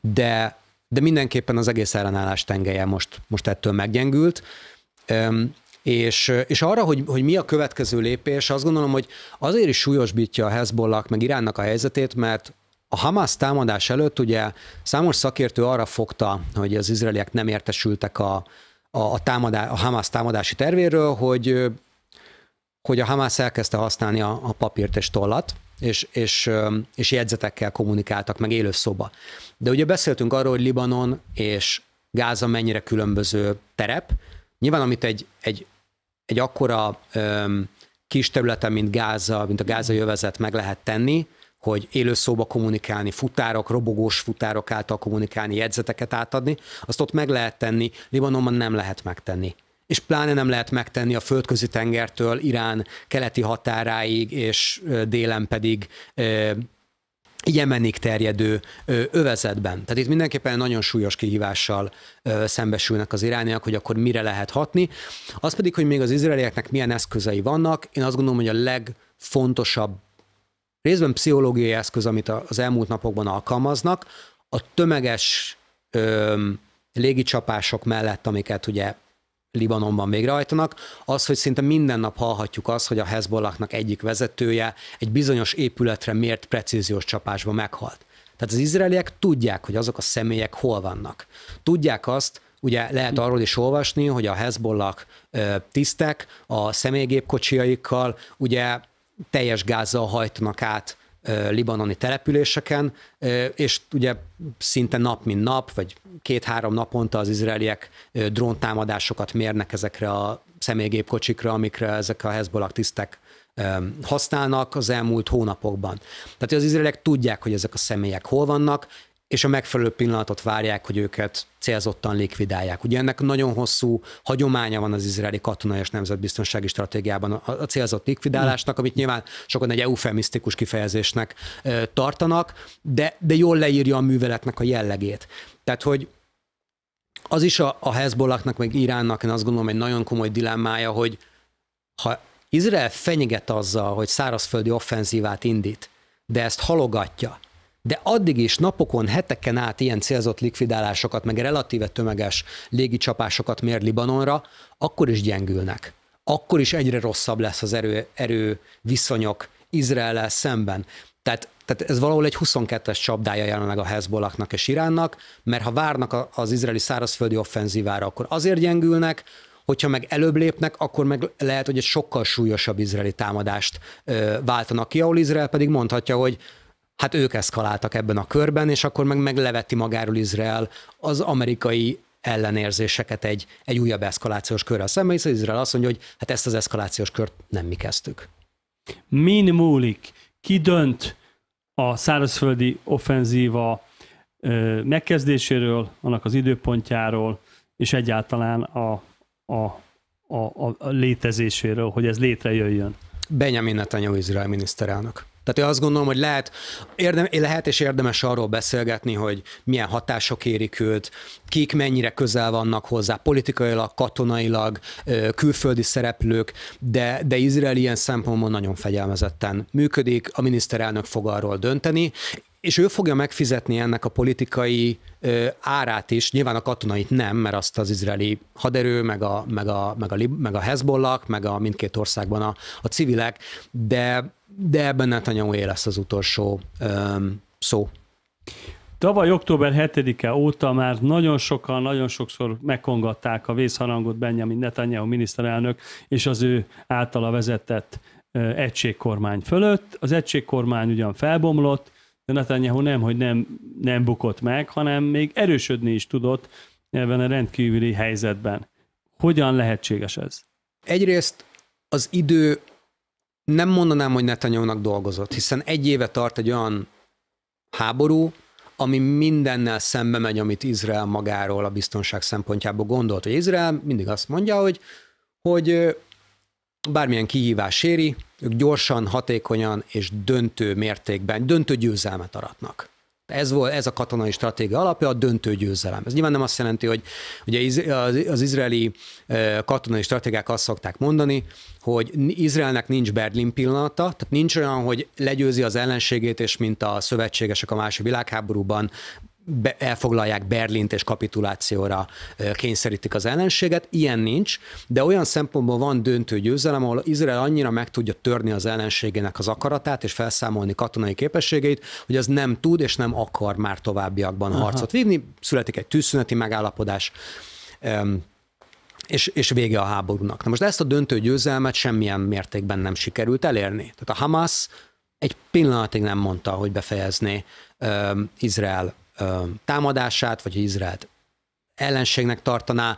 de, de mindenképpen az egész ellenállás tengelye most, most ettől meggyengült. Ö, és, és arra, hogy, hogy mi a következő lépés, azt gondolom, hogy azért is súlyosbítja a Hezbollah meg Iránnak a helyzetét, mert a Hamas támadás előtt ugye számos szakértő arra fogta, hogy az izraeliek nem értesültek a, a, a, támadá, a Hamas támadási tervéről, hogy hogy a Hamas elkezdte használni a, a papírt és tollat, és, és, és jegyzetekkel kommunikáltak, meg élőszoba. De ugye beszéltünk arról, hogy Libanon és Gáza mennyire különböző terep. Nyilván, amit egy, egy, egy akkora öm, kis területen, mint Gáza, mint a Gáza jövezet meg lehet tenni, hogy élőszóba kommunikálni, futárok, robogós futárok által kommunikálni, jegyzeteket átadni, azt ott meg lehet tenni, Libanonban nem lehet megtenni és pláne nem lehet megtenni a földközi tengertől Irán keleti határáig, és délen pedig Jemenig terjedő övezetben. Tehát itt mindenképpen nagyon súlyos kihívással szembesülnek az irániak, hogy akkor mire lehet hatni. Az pedig, hogy még az izraelieknek milyen eszközei vannak, én azt gondolom, hogy a legfontosabb részben pszichológiai eszköz, amit az elmúlt napokban alkalmaznak, a tömeges ö, légicsapások mellett, amiket ugye Libanonban végrehajtanak, az, hogy szinte minden nap hallhatjuk azt, hogy a Hezbollahnak egyik vezetője egy bizonyos épületre mért precíziós csapásba meghalt. Tehát az izraeliek tudják, hogy azok a személyek hol vannak. Tudják azt, ugye lehet arról is olvasni, hogy a Hezbollah tisztek a személygépkocsiaikkal ugye teljes gázzal hajtnak át libanoni településeken, és ugye szinte nap mint nap, vagy két-három naponta az izraeliek dróntámadásokat mérnek ezekre a személygépkocsikra, amikre ezek a Hezbollah tisztek használnak az elmúlt hónapokban. Tehát az izraeliek tudják, hogy ezek a személyek hol vannak, és a megfelelő pillanatot várják, hogy őket célzottan likvidálják. Ugye ennek nagyon hosszú hagyománya van az izraeli katonai és nemzetbiztonsági stratégiában a célzott likvidálásnak, amit nyilván sokan egy eufemisztikus kifejezésnek tartanak, de, de jól leírja a műveletnek a jellegét. Tehát, hogy az is a, a Hezbollahnak, meg Iránnak, én azt gondolom, egy nagyon komoly dilemmája, hogy ha Izrael fenyeget azzal, hogy szárazföldi offenzívát indít, de ezt halogatja, de addig is napokon, heteken át ilyen célzott likvidálásokat, meg relatíve tömeges légicsapásokat mér Libanonra, akkor is gyengülnek. Akkor is egyre rosszabb lesz az erő, erő viszonyok izrael szemben. Tehát, tehát ez valahol egy 22-es csapdája jelenleg a Hezbollahnak és Iránnak, mert ha várnak az izraeli szárazföldi offenzívára, akkor azért gyengülnek, hogyha meg előbb lépnek, akkor meg lehet, hogy egy sokkal súlyosabb izraeli támadást ö, váltanak ki, ahol Izrael pedig mondhatja, hogy hát ők eszkaláltak ebben a körben, és akkor meg megleveti magáról Izrael az amerikai ellenérzéseket egy, egy újabb eszkalációs körrel szemben, hiszen Izrael azt mondja, hogy hát ezt az eszkalációs kört nem mi kezdtük. Min múlik? Ki dönt a szárazföldi offenzíva megkezdéséről, annak az időpontjáról, és egyáltalán a, a, a, a létezéséről, hogy ez létrejöjjön? Benjamin Netanyahu Izrael miniszterelnök. Tehát én azt gondolom, hogy lehet, érdem, lehet és érdemes arról beszélgetni, hogy milyen hatások érik őt, kik mennyire közel vannak hozzá, politikailag, katonailag, külföldi szereplők, de, de Izrael ilyen szempontból nagyon fegyelmezetten működik, a miniszterelnök fog arról dönteni, és ő fogja megfizetni ennek a politikai ö, árát is, nyilván a katonait nem, mert azt az izraeli haderő, meg a, meg a, meg a, meg a Hezbollah, meg a mindkét országban a, a civilek, de, de ebben Netanyahu lesz az utolsó ö, szó. Tavaly október 7-e óta már nagyon sokan, nagyon sokszor megkongatták a vészharangot Benjamin Netanyahu miniszterelnök és az ő általa vezetett egységkormány fölött. Az egységkormány ugyan felbomlott, de Netanyahu nem, hogy nem, nem bukott meg, hanem még erősödni is tudott ebben a rendkívüli helyzetben. Hogyan lehetséges ez? Egyrészt az idő nem mondanám, hogy Netanyahu-nak dolgozott, hiszen egy éve tart egy olyan háború, ami mindennel szembe megy, amit Izrael magáról a biztonság szempontjából gondolt. Hogy Izrael mindig azt mondja, hogy, hogy bármilyen kihívás éri, ők gyorsan, hatékonyan és döntő mértékben, döntő győzelmet aratnak. Ez, volt, ez a katonai stratégia alapja, a döntő győzelem. Ez nyilván nem azt jelenti, hogy ugye az izraeli katonai stratégiák azt szokták mondani, hogy Izraelnek nincs Berlin pillanata, tehát nincs olyan, hogy legyőzi az ellenségét, és mint a szövetségesek a második világháborúban be, elfoglalják Berlint és kapitulációra kényszerítik az ellenséget. Ilyen nincs, de olyan szempontból van döntő győzelem, ahol Izrael annyira meg tudja törni az ellenségének az akaratát és felszámolni katonai képességeit, hogy az nem tud és nem akar már továbbiakban Aha. harcot vívni. Születik egy tűzszüneti megállapodás és, és vége a háborúnak. Na most ezt a döntő győzelmet semmilyen mértékben nem sikerült elérni. Tehát a Hamas egy pillanatig nem mondta, hogy befejezné ö, Izrael támadását, vagy Izraelt ellenségnek tartaná.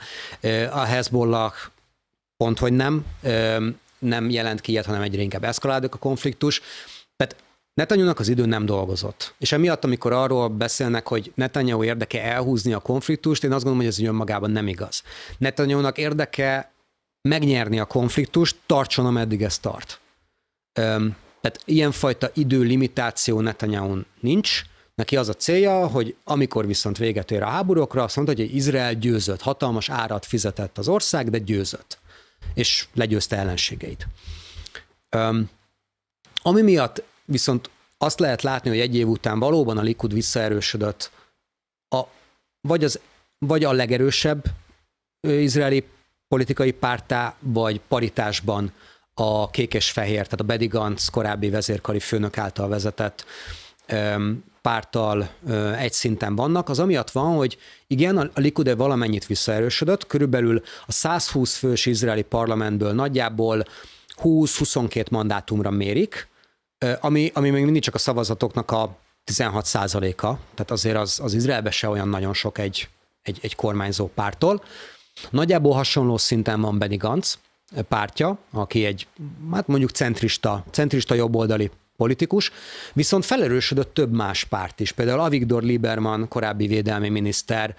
A Hezbollah pont, hogy nem, nem jelent ki ilyet, hanem egyre inkább eszkalálódik a konfliktus. Tehát Netanyahu-nak az idő nem dolgozott. És emiatt, amikor arról beszélnek, hogy Netanyahu érdeke elhúzni a konfliktust, én azt gondolom, hogy ez önmagában nem igaz. Netanyahu-nak érdeke megnyerni a konfliktust, tartson, ameddig ez tart. Öm, tehát ilyenfajta időlimitáció netanyahu nincs, Neki az a célja, hogy amikor viszont véget ér a háborúkra, azt mondta, hogy Izrael győzött, hatalmas árat fizetett az ország, de győzött, és legyőzte ellenségeit. Um, ami miatt viszont azt lehet látni, hogy egy év után valóban a Likud visszaerősödött, a, vagy, az, vagy a legerősebb izraeli politikai pártá, vagy paritásban a kék és fehér, tehát a Bedigant korábbi vezérkari főnök által vezetett párttal egy szinten vannak, az amiatt van, hogy igen, a Likud valamennyit visszaerősödött, körülbelül a 120 fős izraeli parlamentből nagyjából 20-22 mandátumra mérik, ami, ami még mindig csak a szavazatoknak a 16 százaléka tehát azért az, az Izraelbe se olyan nagyon sok egy, egy, egy kormányzó pártól. Nagyjából hasonló szinten van Benny Gantz pártja, aki egy, hát mondjuk centrista, centrista jobboldali politikus, viszont felerősödött több más párt is. Például Avigdor Lieberman, korábbi védelmi miniszter,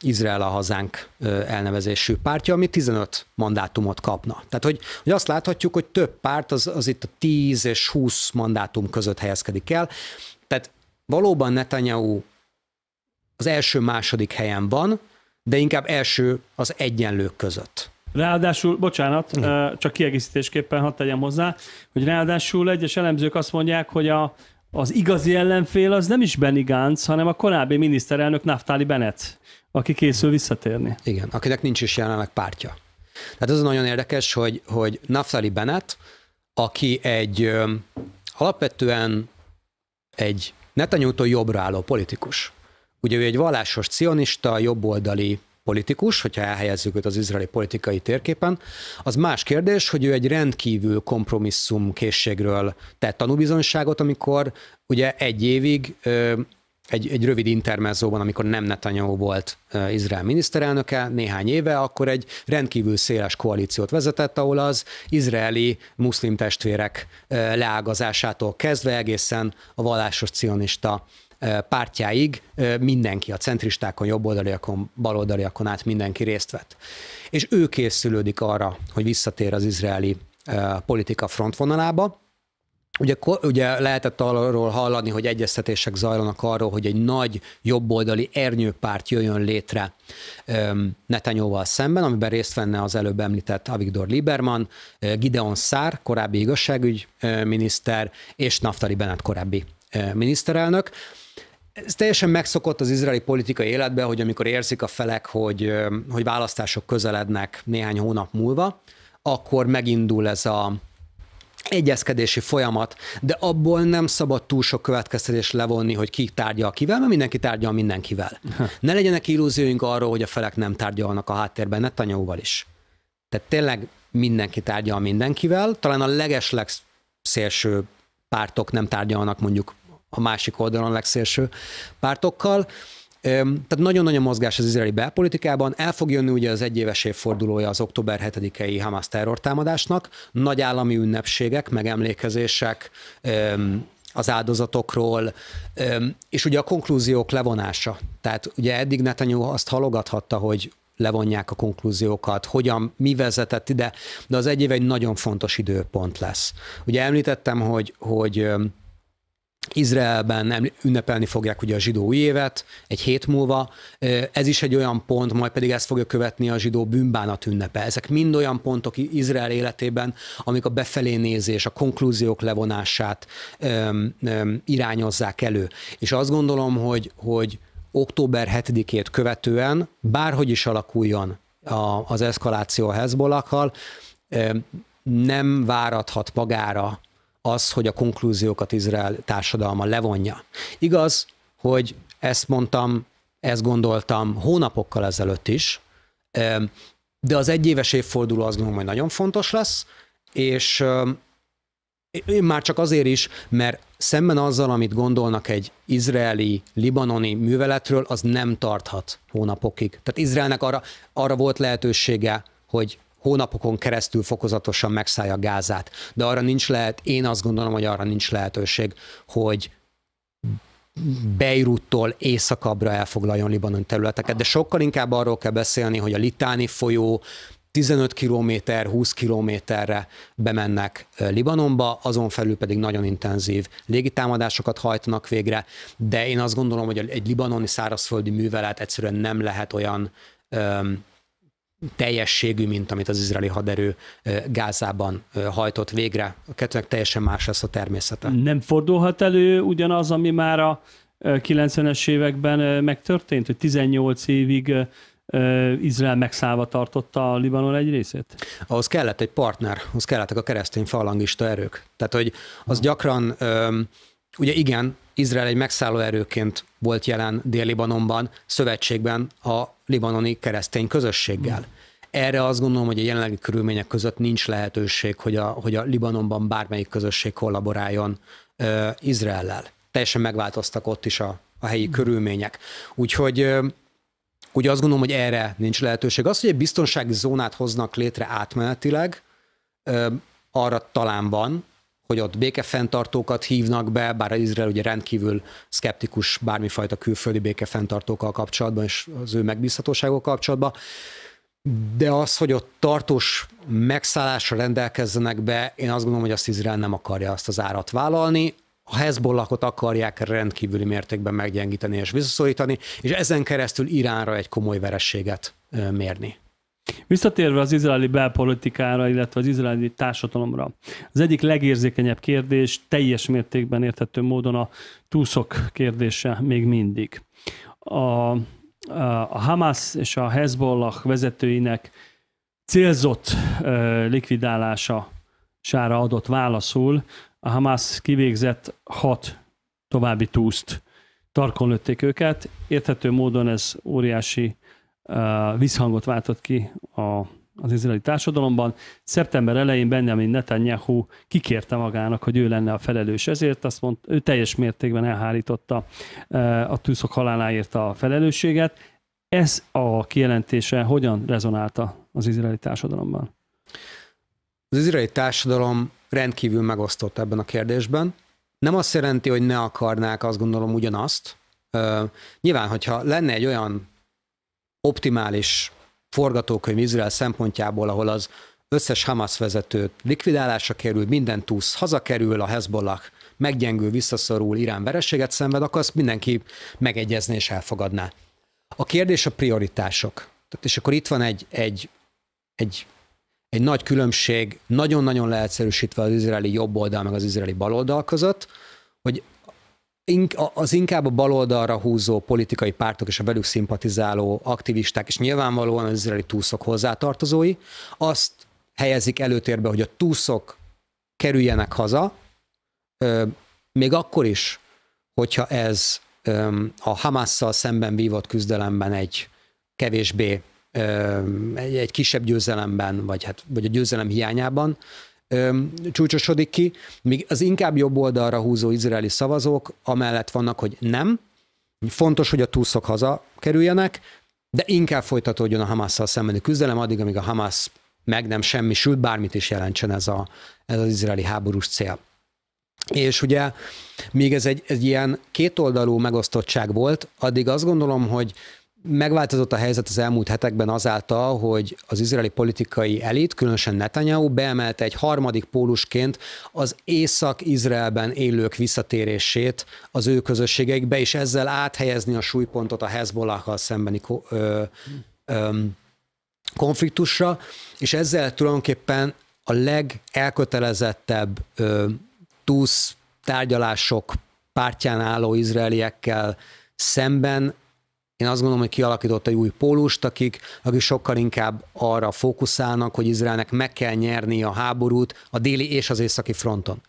Izrael a hazánk elnevezésű pártja, ami 15 mandátumot kapna. Tehát, hogy, hogy azt láthatjuk, hogy több párt az, az itt a 10 és 20 mandátum között helyezkedik el. Tehát valóban Netanyahu az első-második helyen van, de inkább első az egyenlők között. Ráadásul, bocsánat, Igen. csak kiegészítésképpen hadd tegyem hozzá, hogy ráadásul egyes elemzők azt mondják, hogy a, az igazi ellenfél az nem is Benny Gantz, hanem a korábbi miniszterelnök Naftali Bennett, aki készül visszatérni. Igen, akinek nincs is jelenleg pártja. Tehát ez nagyon érdekes, hogy, hogy Naftali Bennett, aki egy ö, alapvetően egy netanyútól jobbra álló politikus. Ugye ő egy vallásos cionista, jobboldali politikus, hogyha elhelyezzük őt az izraeli politikai térképen. Az más kérdés, hogy ő egy rendkívül kompromisszum készségről tett tanúbizonyságot, amikor ugye egy évig egy, egy rövid intermezóban, amikor nem Netanyahu volt Izrael miniszterelnöke néhány éve, akkor egy rendkívül széles koalíciót vezetett, ahol az izraeli muszlim testvérek leágazásától kezdve egészen a vallásos cionista pártjáig mindenki, a centristákon, jobboldaliakon, baloldaliakon át mindenki részt vett. És ő készülődik arra, hogy visszatér az izraeli politika frontvonalába, Ugye, ugye lehetett arról hallani, hogy egyeztetések zajlanak arról, hogy egy nagy jobboldali ernyőpárt jöjjön létre Netanyóval szemben, amiben részt venne az előbb említett Avigdor Lieberman, Gideon Szár, korábbi igazságügyminiszter, és Naftali Bennett korábbi miniszterelnök ez teljesen megszokott az izraeli politikai életbe, hogy amikor érzik a felek, hogy, hogy választások közelednek néhány hónap múlva, akkor megindul ez a egyezkedési folyamat, de abból nem szabad túl sok következtetés levonni, hogy ki tárgyal kivel, mert mindenki tárgyal mindenkivel. Ne legyenek illúzióink arról, hogy a felek nem tárgyalnak a háttérben, ne tanyóval is. Tehát tényleg mindenki tárgyal mindenkivel, talán a legesleg szélső pártok nem tárgyalnak mondjuk a másik oldalon a legszélső pártokkal. Tehát nagyon-nagyon mozgás az izraeli belpolitikában. El fog jönni ugye az egyéves évfordulója az október 7-i Hamas terrortámadásnak. Nagy állami ünnepségek, megemlékezések, az áldozatokról, és ugye a konklúziók levonása. Tehát ugye eddig Netanyahu azt halogathatta, hogy levonják a konklúziókat, hogyan, mi vezetett ide, de az egy év egy nagyon fontos időpont lesz. Ugye említettem, hogy, hogy Izraelben ünnepelni fogják ugye a zsidó új évet, egy hét múlva. Ez is egy olyan pont, majd pedig ezt fogja követni a zsidó bűnbánat ünnepe. Ezek mind olyan pontok Izrael életében, amik a befelé nézés, a konklúziók levonását öm, öm, irányozzák elő. És azt gondolom, hogy, hogy október 7-ét követően, bárhogy is alakuljon a, az eszkaláció a Hezbollakkal, nem várathat magára az, hogy a konklúziókat Izrael társadalma levonja. Igaz, hogy ezt mondtam, ezt gondoltam hónapokkal ezelőtt is, de az egyéves évforduló azt gondolom, hogy nagyon fontos lesz, és én már csak azért is, mert szemben azzal, amit gondolnak egy izraeli, libanoni műveletről, az nem tarthat hónapokig. Tehát Izraelnek arra, arra volt lehetősége, hogy hónapokon keresztül fokozatosan megszállja Gázát. De arra nincs lehet, én azt gondolom, hogy arra nincs lehetőség, hogy Beiruttól északabbra elfoglaljon Libanon területeket, de sokkal inkább arról kell beszélni, hogy a Litáni folyó 15 kilométer, 20 kilométerre bemennek Libanonba, azon felül pedig nagyon intenzív légitámadásokat hajtanak végre, de én azt gondolom, hogy egy libanoni szárazföldi művelet egyszerűen nem lehet olyan öm, teljességű, mint amit az izraeli haderő Gázában hajtott végre. A kettőnek teljesen más lesz a természete. Nem fordulhat elő ugyanaz, ami már a 90-es években megtörtént, hogy 18 évig Izrael megszállva tartotta a Libanon egy részét? Ahhoz kellett egy partner, ahhoz kellettek a keresztény falangista erők. Tehát, hogy az gyakran, ugye igen, Izrael egy megszálló erőként volt jelen Dél-Libanonban, szövetségben a libanoni keresztény közösséggel erre azt gondolom, hogy a jelenlegi körülmények között nincs lehetőség, hogy a, hogy a Libanonban bármelyik közösség kollaboráljon Izraellel. Teljesen megváltoztak ott is a, a helyi körülmények. Úgyhogy úgy azt gondolom, hogy erre nincs lehetőség. Az, hogy egy biztonsági zónát hoznak létre átmenetileg, ö, arra talán van, hogy ott békefenntartókat hívnak be, bár az Izrael ugye rendkívül szkeptikus bármifajta külföldi békefenntartókkal kapcsolatban, és az ő megbízhatóságok kapcsolatban de az, hogy ott tartós megszállásra rendelkezzenek be, én azt gondolom, hogy azt Izrael nem akarja azt az árat vállalni. A Hezbollahot akarják rendkívüli mértékben meggyengíteni és visszaszorítani, és ezen keresztül Iránra egy komoly verességet mérni. Visszatérve az izraeli belpolitikára, illetve az izraeli társadalomra. Az egyik legérzékenyebb kérdés teljes mértékben érthető módon a túszok kérdése még mindig. A a Hamas és a Hezbollah vezetőinek célzott likvidálása sára adott válaszul. A Hamas kivégzett hat további túszt, tarkon lőtték őket. Érthető módon ez óriási visszhangot váltott ki a az izraeli társadalomban. Szeptember elején Benjamin Netanyahu kikérte magának, hogy ő lenne a felelős ezért, azt mondta, ő teljes mértékben elhárította e, a tűzok haláláért a felelősséget. Ez a kijelentése hogyan rezonálta az izraeli társadalomban? Az izraeli társadalom rendkívül megosztott ebben a kérdésben. Nem azt jelenti, hogy ne akarnák azt gondolom ugyanazt. Nyilván, hogyha lenne egy olyan optimális forgatókönyv Izrael szempontjából, ahol az összes Hamas vezetőt likvidálásra kerül, minden túsz hazakerül, a Hezbollah meggyengül, visszaszorul, Irán vereséget szenved, akkor azt mindenki megegyezné és elfogadná. A kérdés a prioritások. Tehát és akkor itt van egy, egy, egy, egy nagy különbség, nagyon-nagyon leegyszerűsítve az izraeli jobb oldal meg az izraeli bal oldal között, hogy az inkább a baloldalra húzó politikai pártok és a velük szimpatizáló aktivisták, és nyilvánvalóan az izraeli túszok hozzátartozói, azt helyezik előtérbe, hogy a túszok kerüljenek haza, még akkor is, hogyha ez a Hamasszal szemben vívott küzdelemben egy kevésbé egy, kisebb győzelemben, vagy, hát, vagy a győzelem hiányában csúcsosodik ki, míg az inkább jobb oldalra húzó izraeli szavazók amellett vannak, hogy nem, fontos, hogy a túszok haza kerüljenek, de inkább folytatódjon a Hamásszal szembeni küzdelem addig, amíg a Hamász meg nem semmisül, bármit is jelentsen ez, a, ez az izraeli háborús cél. És ugye, még ez egy, egy ilyen kétoldalú megosztottság volt, addig azt gondolom, hogy Megváltozott a helyzet az elmúlt hetekben azáltal, hogy az izraeli politikai elit, különösen Netanyahu beemelte egy harmadik pólusként az Észak-Izraelben élők visszatérését az ő közösségeikbe, és ezzel áthelyezni a súlypontot a Hezbollahkal szembeni ö, ö, konfliktusra, és ezzel tulajdonképpen a legelkötelezettebb ö, túsz tárgyalások pártján álló izraeliekkel szemben én azt gondolom, hogy kialakított egy új pólust, akik, akik sokkal inkább arra fókuszálnak, hogy Izraelnek meg kell nyerni a háborút a déli és az északi fronton.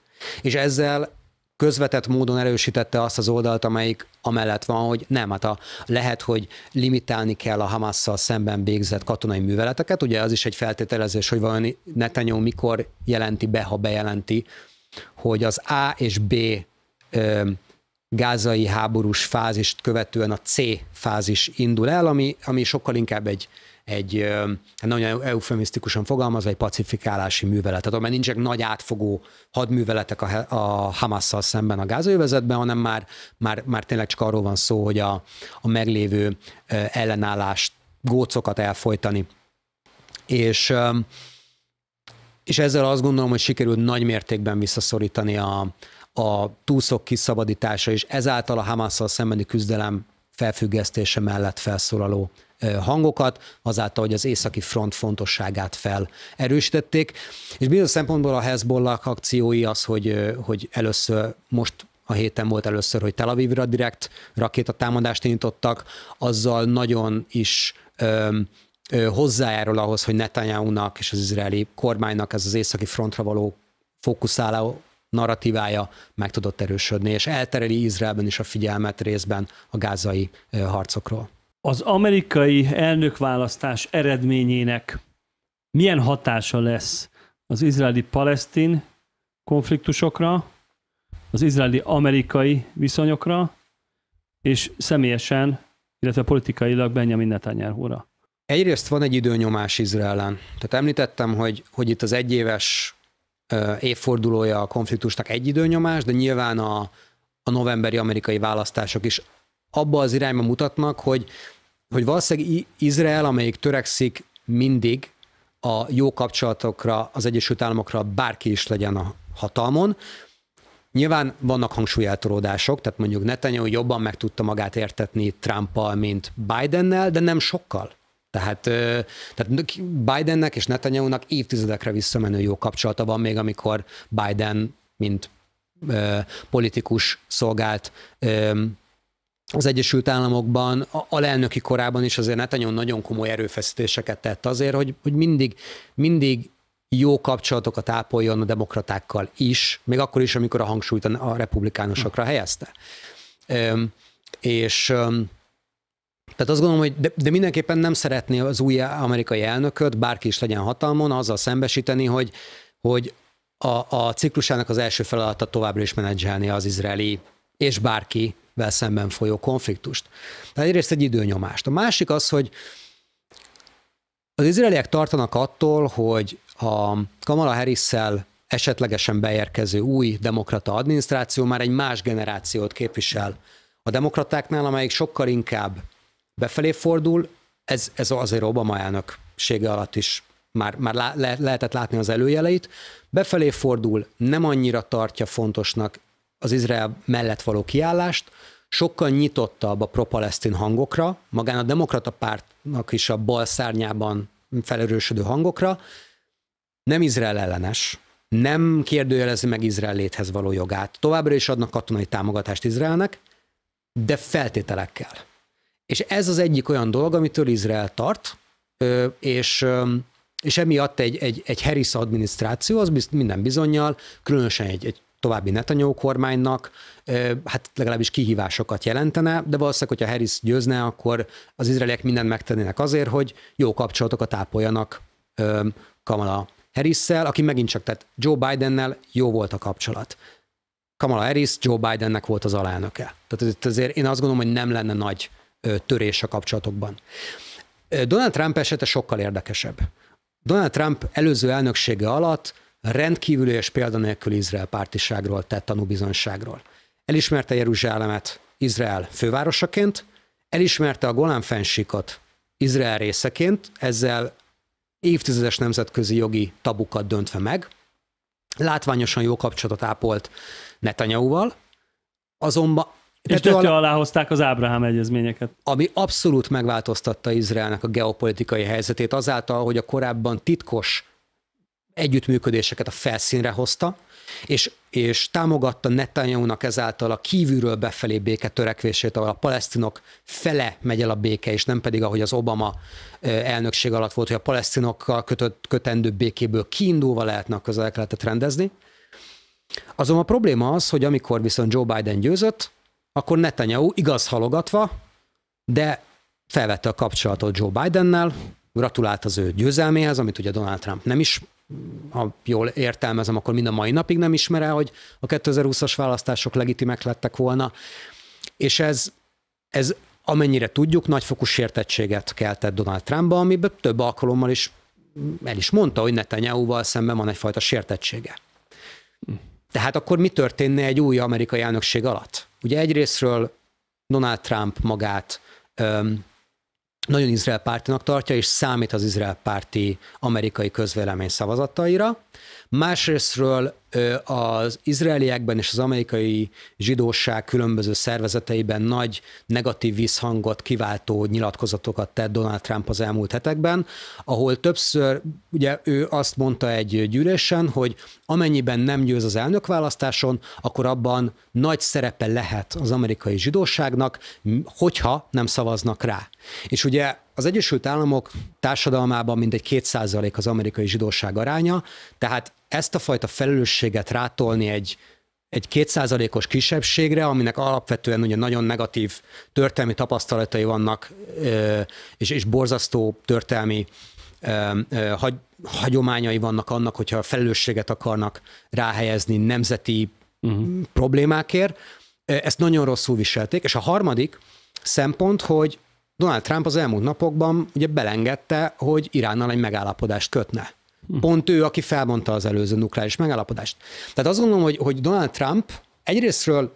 És ezzel közvetett módon erősítette azt az oldalt, amelyik amellett van, hogy nem, hát a, lehet, hogy limitálni kell a Hamasszal szemben végzett katonai műveleteket, ugye az is egy feltételezés, hogy valami Netanyahu mikor jelenti be, ha bejelenti, hogy az A és B gázai háborús fázist követően a C fázis indul el, ami, ami sokkal inkább egy, egy hát nagyon eufemisztikusan fogalmazva egy pacifikálási művelet. Tehát mert nincsenek nagy átfogó hadműveletek a, a Hamasszal szemben a gázővezetben, hanem már, már, már tényleg csak arról van szó, hogy a, a meglévő ellenállást, gócokat elfolytani. És, és ezzel azt gondolom, hogy sikerült nagy mértékben visszaszorítani a, a túszok kiszabadítása és ezáltal a Hamasszal szembeni küzdelem felfüggesztése mellett felszólaló hangokat, azáltal, hogy az északi front fontosságát felerősítették. És bizonyos szempontból a Hezbollah akciói az, hogy, hogy először most a héten volt először, hogy Tel Avivra direkt rakétatámadást indítottak, azzal nagyon is öm, ö, hozzájárul ahhoz, hogy Netanyahu-nak és az izraeli kormánynak ez az északi frontra való fókuszáló narratívája meg tudott erősödni, és eltereli Izraelben is a figyelmet részben a gázai harcokról. Az amerikai elnökválasztás eredményének milyen hatása lesz az izraeli-palesztin konfliktusokra, az izraeli-amerikai viszonyokra, és személyesen, illetve politikailag Benjamin Netanyahu-ra. Egyrészt van egy időnyomás Izraelen. Tehát említettem, hogy, hogy itt az egyéves évfordulója a konfliktusnak egy időnyomás, de nyilván a, a novemberi amerikai választások is abba az irányba mutatnak, hogy, hogy valószínűleg Izrael, amelyik törekszik mindig a jó kapcsolatokra, az Egyesült Államokra bárki is legyen a hatalmon, Nyilván vannak hangsúlyeltolódások, tehát mondjuk Netanyahu jobban meg tudta magát értetni Trumpal, mint Bidennel, de nem sokkal. Tehát, tehát Bidennek és Netanyahu-nak évtizedekre visszamenő jó kapcsolata van, még amikor Biden, mint ö, politikus szolgált ö, az Egyesült Államokban, a alelnöki korában is azért Netanyahu nagyon komoly erőfeszítéseket tett azért, hogy, hogy mindig, mindig jó kapcsolatokat ápoljon a demokratákkal is, még akkor is, amikor a hangsúlyt a republikánusokra helyezte. Ö, és tehát azt gondolom, hogy de, de mindenképpen nem szeretné az új amerikai elnököt, bárki is legyen hatalmon, azzal szembesíteni, hogy, hogy a, a ciklusának az első feladata továbbra is menedzselni az izraeli és bárkivel szemben folyó konfliktust. Tehát egyrészt egy időnyomást. A másik az, hogy az izraeliek tartanak attól, hogy a Kamala harris esetlegesen beérkező új demokrata adminisztráció már egy más generációt képvisel a demokratáknál, amelyik sokkal inkább befelé fordul, ez, ez azért Obama elnöksége alatt is már, már le, lehetett látni az előjeleit, befelé fordul, nem annyira tartja fontosnak az Izrael mellett való kiállást, sokkal nyitottabb a propalesztin hangokra, magán a demokrata pártnak is a bal szárnyában felerősödő hangokra, nem Izrael ellenes, nem kérdőjelezi meg Izrael léthez való jogát, továbbra is adnak katonai támogatást Izraelnek, de feltételekkel. És ez az egyik olyan dolog, amitől Izrael tart, és, és emiatt egy, egy, egy Harris adminisztráció, az bizt, minden bizonyal, különösen egy, egy további Netanyahu kormánynak, hát legalábbis kihívásokat jelentene, de valószínűleg, hogyha Harris győzne, akkor az izraeliek mindent megtennének azért, hogy jó kapcsolatokat ápoljanak Kamala Harris-szel, aki megint csak, tehát Joe Bidennel jó volt a kapcsolat. Kamala Harris Joe Bidennek volt az alelnöke. Tehát azért én azt gondolom, hogy nem lenne nagy törés a kapcsolatokban. Donald Trump esete sokkal érdekesebb. Donald Trump előző elnöksége alatt rendkívül és példanélkül Izrael pártiságról tett tanúbizonságról. Elismerte Jeruzsálemet Izrael fővárosaként, elismerte a Golán fensíkot Izrael részeként, ezzel évtizedes nemzetközi jogi tabukat döntve meg, látványosan jó kapcsolatot ápolt Netanyahuval, azonban és tető alá, alá hozták az Ábrahám egyezményeket. Ami abszolút megváltoztatta Izraelnek a geopolitikai helyzetét azáltal, hogy a korábban titkos együttműködéseket a felszínre hozta, és, és támogatta Netanyahu-nak ezáltal a kívülről befelé béke törekvését, ahol a palesztinok fele megy el a béke, és nem pedig ahogy az Obama elnökség alatt volt, hogy a palesztinokkal kötött, kötendő békéből kiindulva lehetnek a lehetett rendezni. Azon a probléma az, hogy amikor viszont Joe Biden győzött, akkor Netanyahu igaz halogatva, de felvette a kapcsolatot Joe Bidennel, gratulált az ő győzelméhez, amit ugye Donald Trump nem is, ha jól értelmezem, akkor mind a mai napig nem ismere, hogy a 2020-as választások legitimek lettek volna, és ez, ez amennyire tudjuk, nagyfokú sértettséget keltett Donald Trumpba, amiben több alkalommal is el is mondta, hogy Netanyahu-val szemben van egyfajta sértettsége. Tehát akkor mi történne egy új amerikai elnökség alatt? Ugye egyrésztről Donald Trump magát öm, nagyon Izrael pártinak tartja, és számít az Izrael párti amerikai közvélemény szavazataira. Másrésztről az izraeliekben és az amerikai zsidóság különböző szervezeteiben nagy negatív visszhangot kiváltó nyilatkozatokat tett Donald Trump az elmúlt hetekben, ahol többször, ugye ő azt mondta egy gyűlésen, hogy amennyiben nem győz az elnökválasztáson, akkor abban nagy szerepe lehet az amerikai zsidóságnak, hogyha nem szavaznak rá. És ugye az Egyesült Államok társadalmában mindegy kétszázalék az amerikai zsidóság aránya, tehát ezt a fajta felelősséget rátolni egy egy kétszázalékos kisebbségre, aminek alapvetően ugye nagyon negatív történelmi tapasztalatai vannak, és, és borzasztó történelmi hagy, hagyományai vannak annak, hogyha felelősséget akarnak ráhelyezni nemzeti uh-huh. problémákért. Ezt nagyon rosszul viselték. És a harmadik szempont, hogy Donald Trump az elmúlt napokban ugye belengedte, hogy Iránnal egy megállapodást kötne. Hm. Pont ő, aki felmondta az előző nukleáris megállapodást. Tehát azt gondolom, hogy, hogy Donald Trump egyrésztről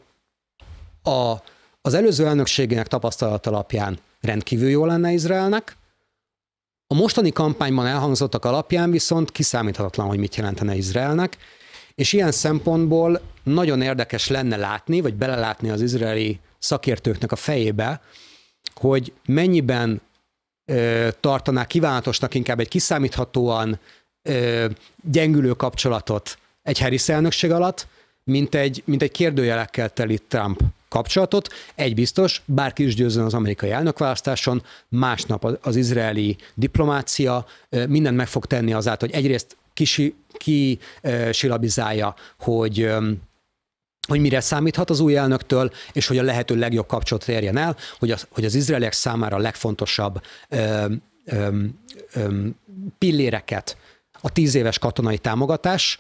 a, az előző elnökségének tapasztalat alapján rendkívül jól lenne Izraelnek, a mostani kampányban elhangzottak alapján viszont kiszámíthatatlan, hogy mit jelentene Izraelnek, és ilyen szempontból nagyon érdekes lenne látni, vagy belelátni az izraeli szakértőknek a fejébe, hogy mennyiben ö, tartaná kívánatosnak inkább egy kiszámíthatóan ö, gyengülő kapcsolatot egy Harris elnökség alatt, mint egy, mint egy kérdőjelekkel teli Trump kapcsolatot. Egy biztos, bárki is győzön az amerikai elnökválasztáson, másnap az izraeli diplomácia mindent meg fog tenni azáltal, hogy egyrészt kisilabizálja, ki, ki hogy hogy mire számíthat az új elnöktől, és hogy a lehető legjobb kapcsolat érjen el, hogy az, hogy az izraeliek számára a legfontosabb ö, ö, ö, pilléreket a tíz éves katonai támogatás,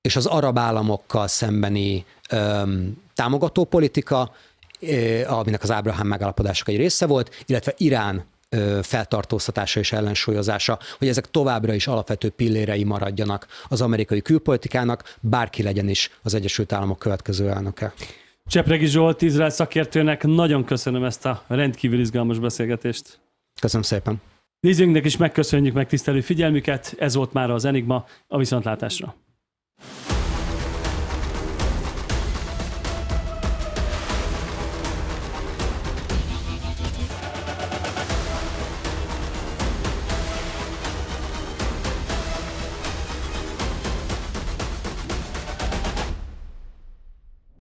és az arab államokkal szembeni ö, támogató politika, aminek az Ábrahám megállapodások egy része volt, illetve Irán feltartóztatása és ellensúlyozása, hogy ezek továbbra is alapvető pillérei maradjanak az amerikai külpolitikának, bárki legyen is az Egyesült Államok következő elnöke. Csepregi Zsolt, Izrael szakértőnek nagyon köszönöm ezt a rendkívül izgalmas beszélgetést. Köszönöm szépen. Nézőinknek is megköszönjük megtisztelő figyelmüket, ez volt már az Enigma, a viszontlátásra.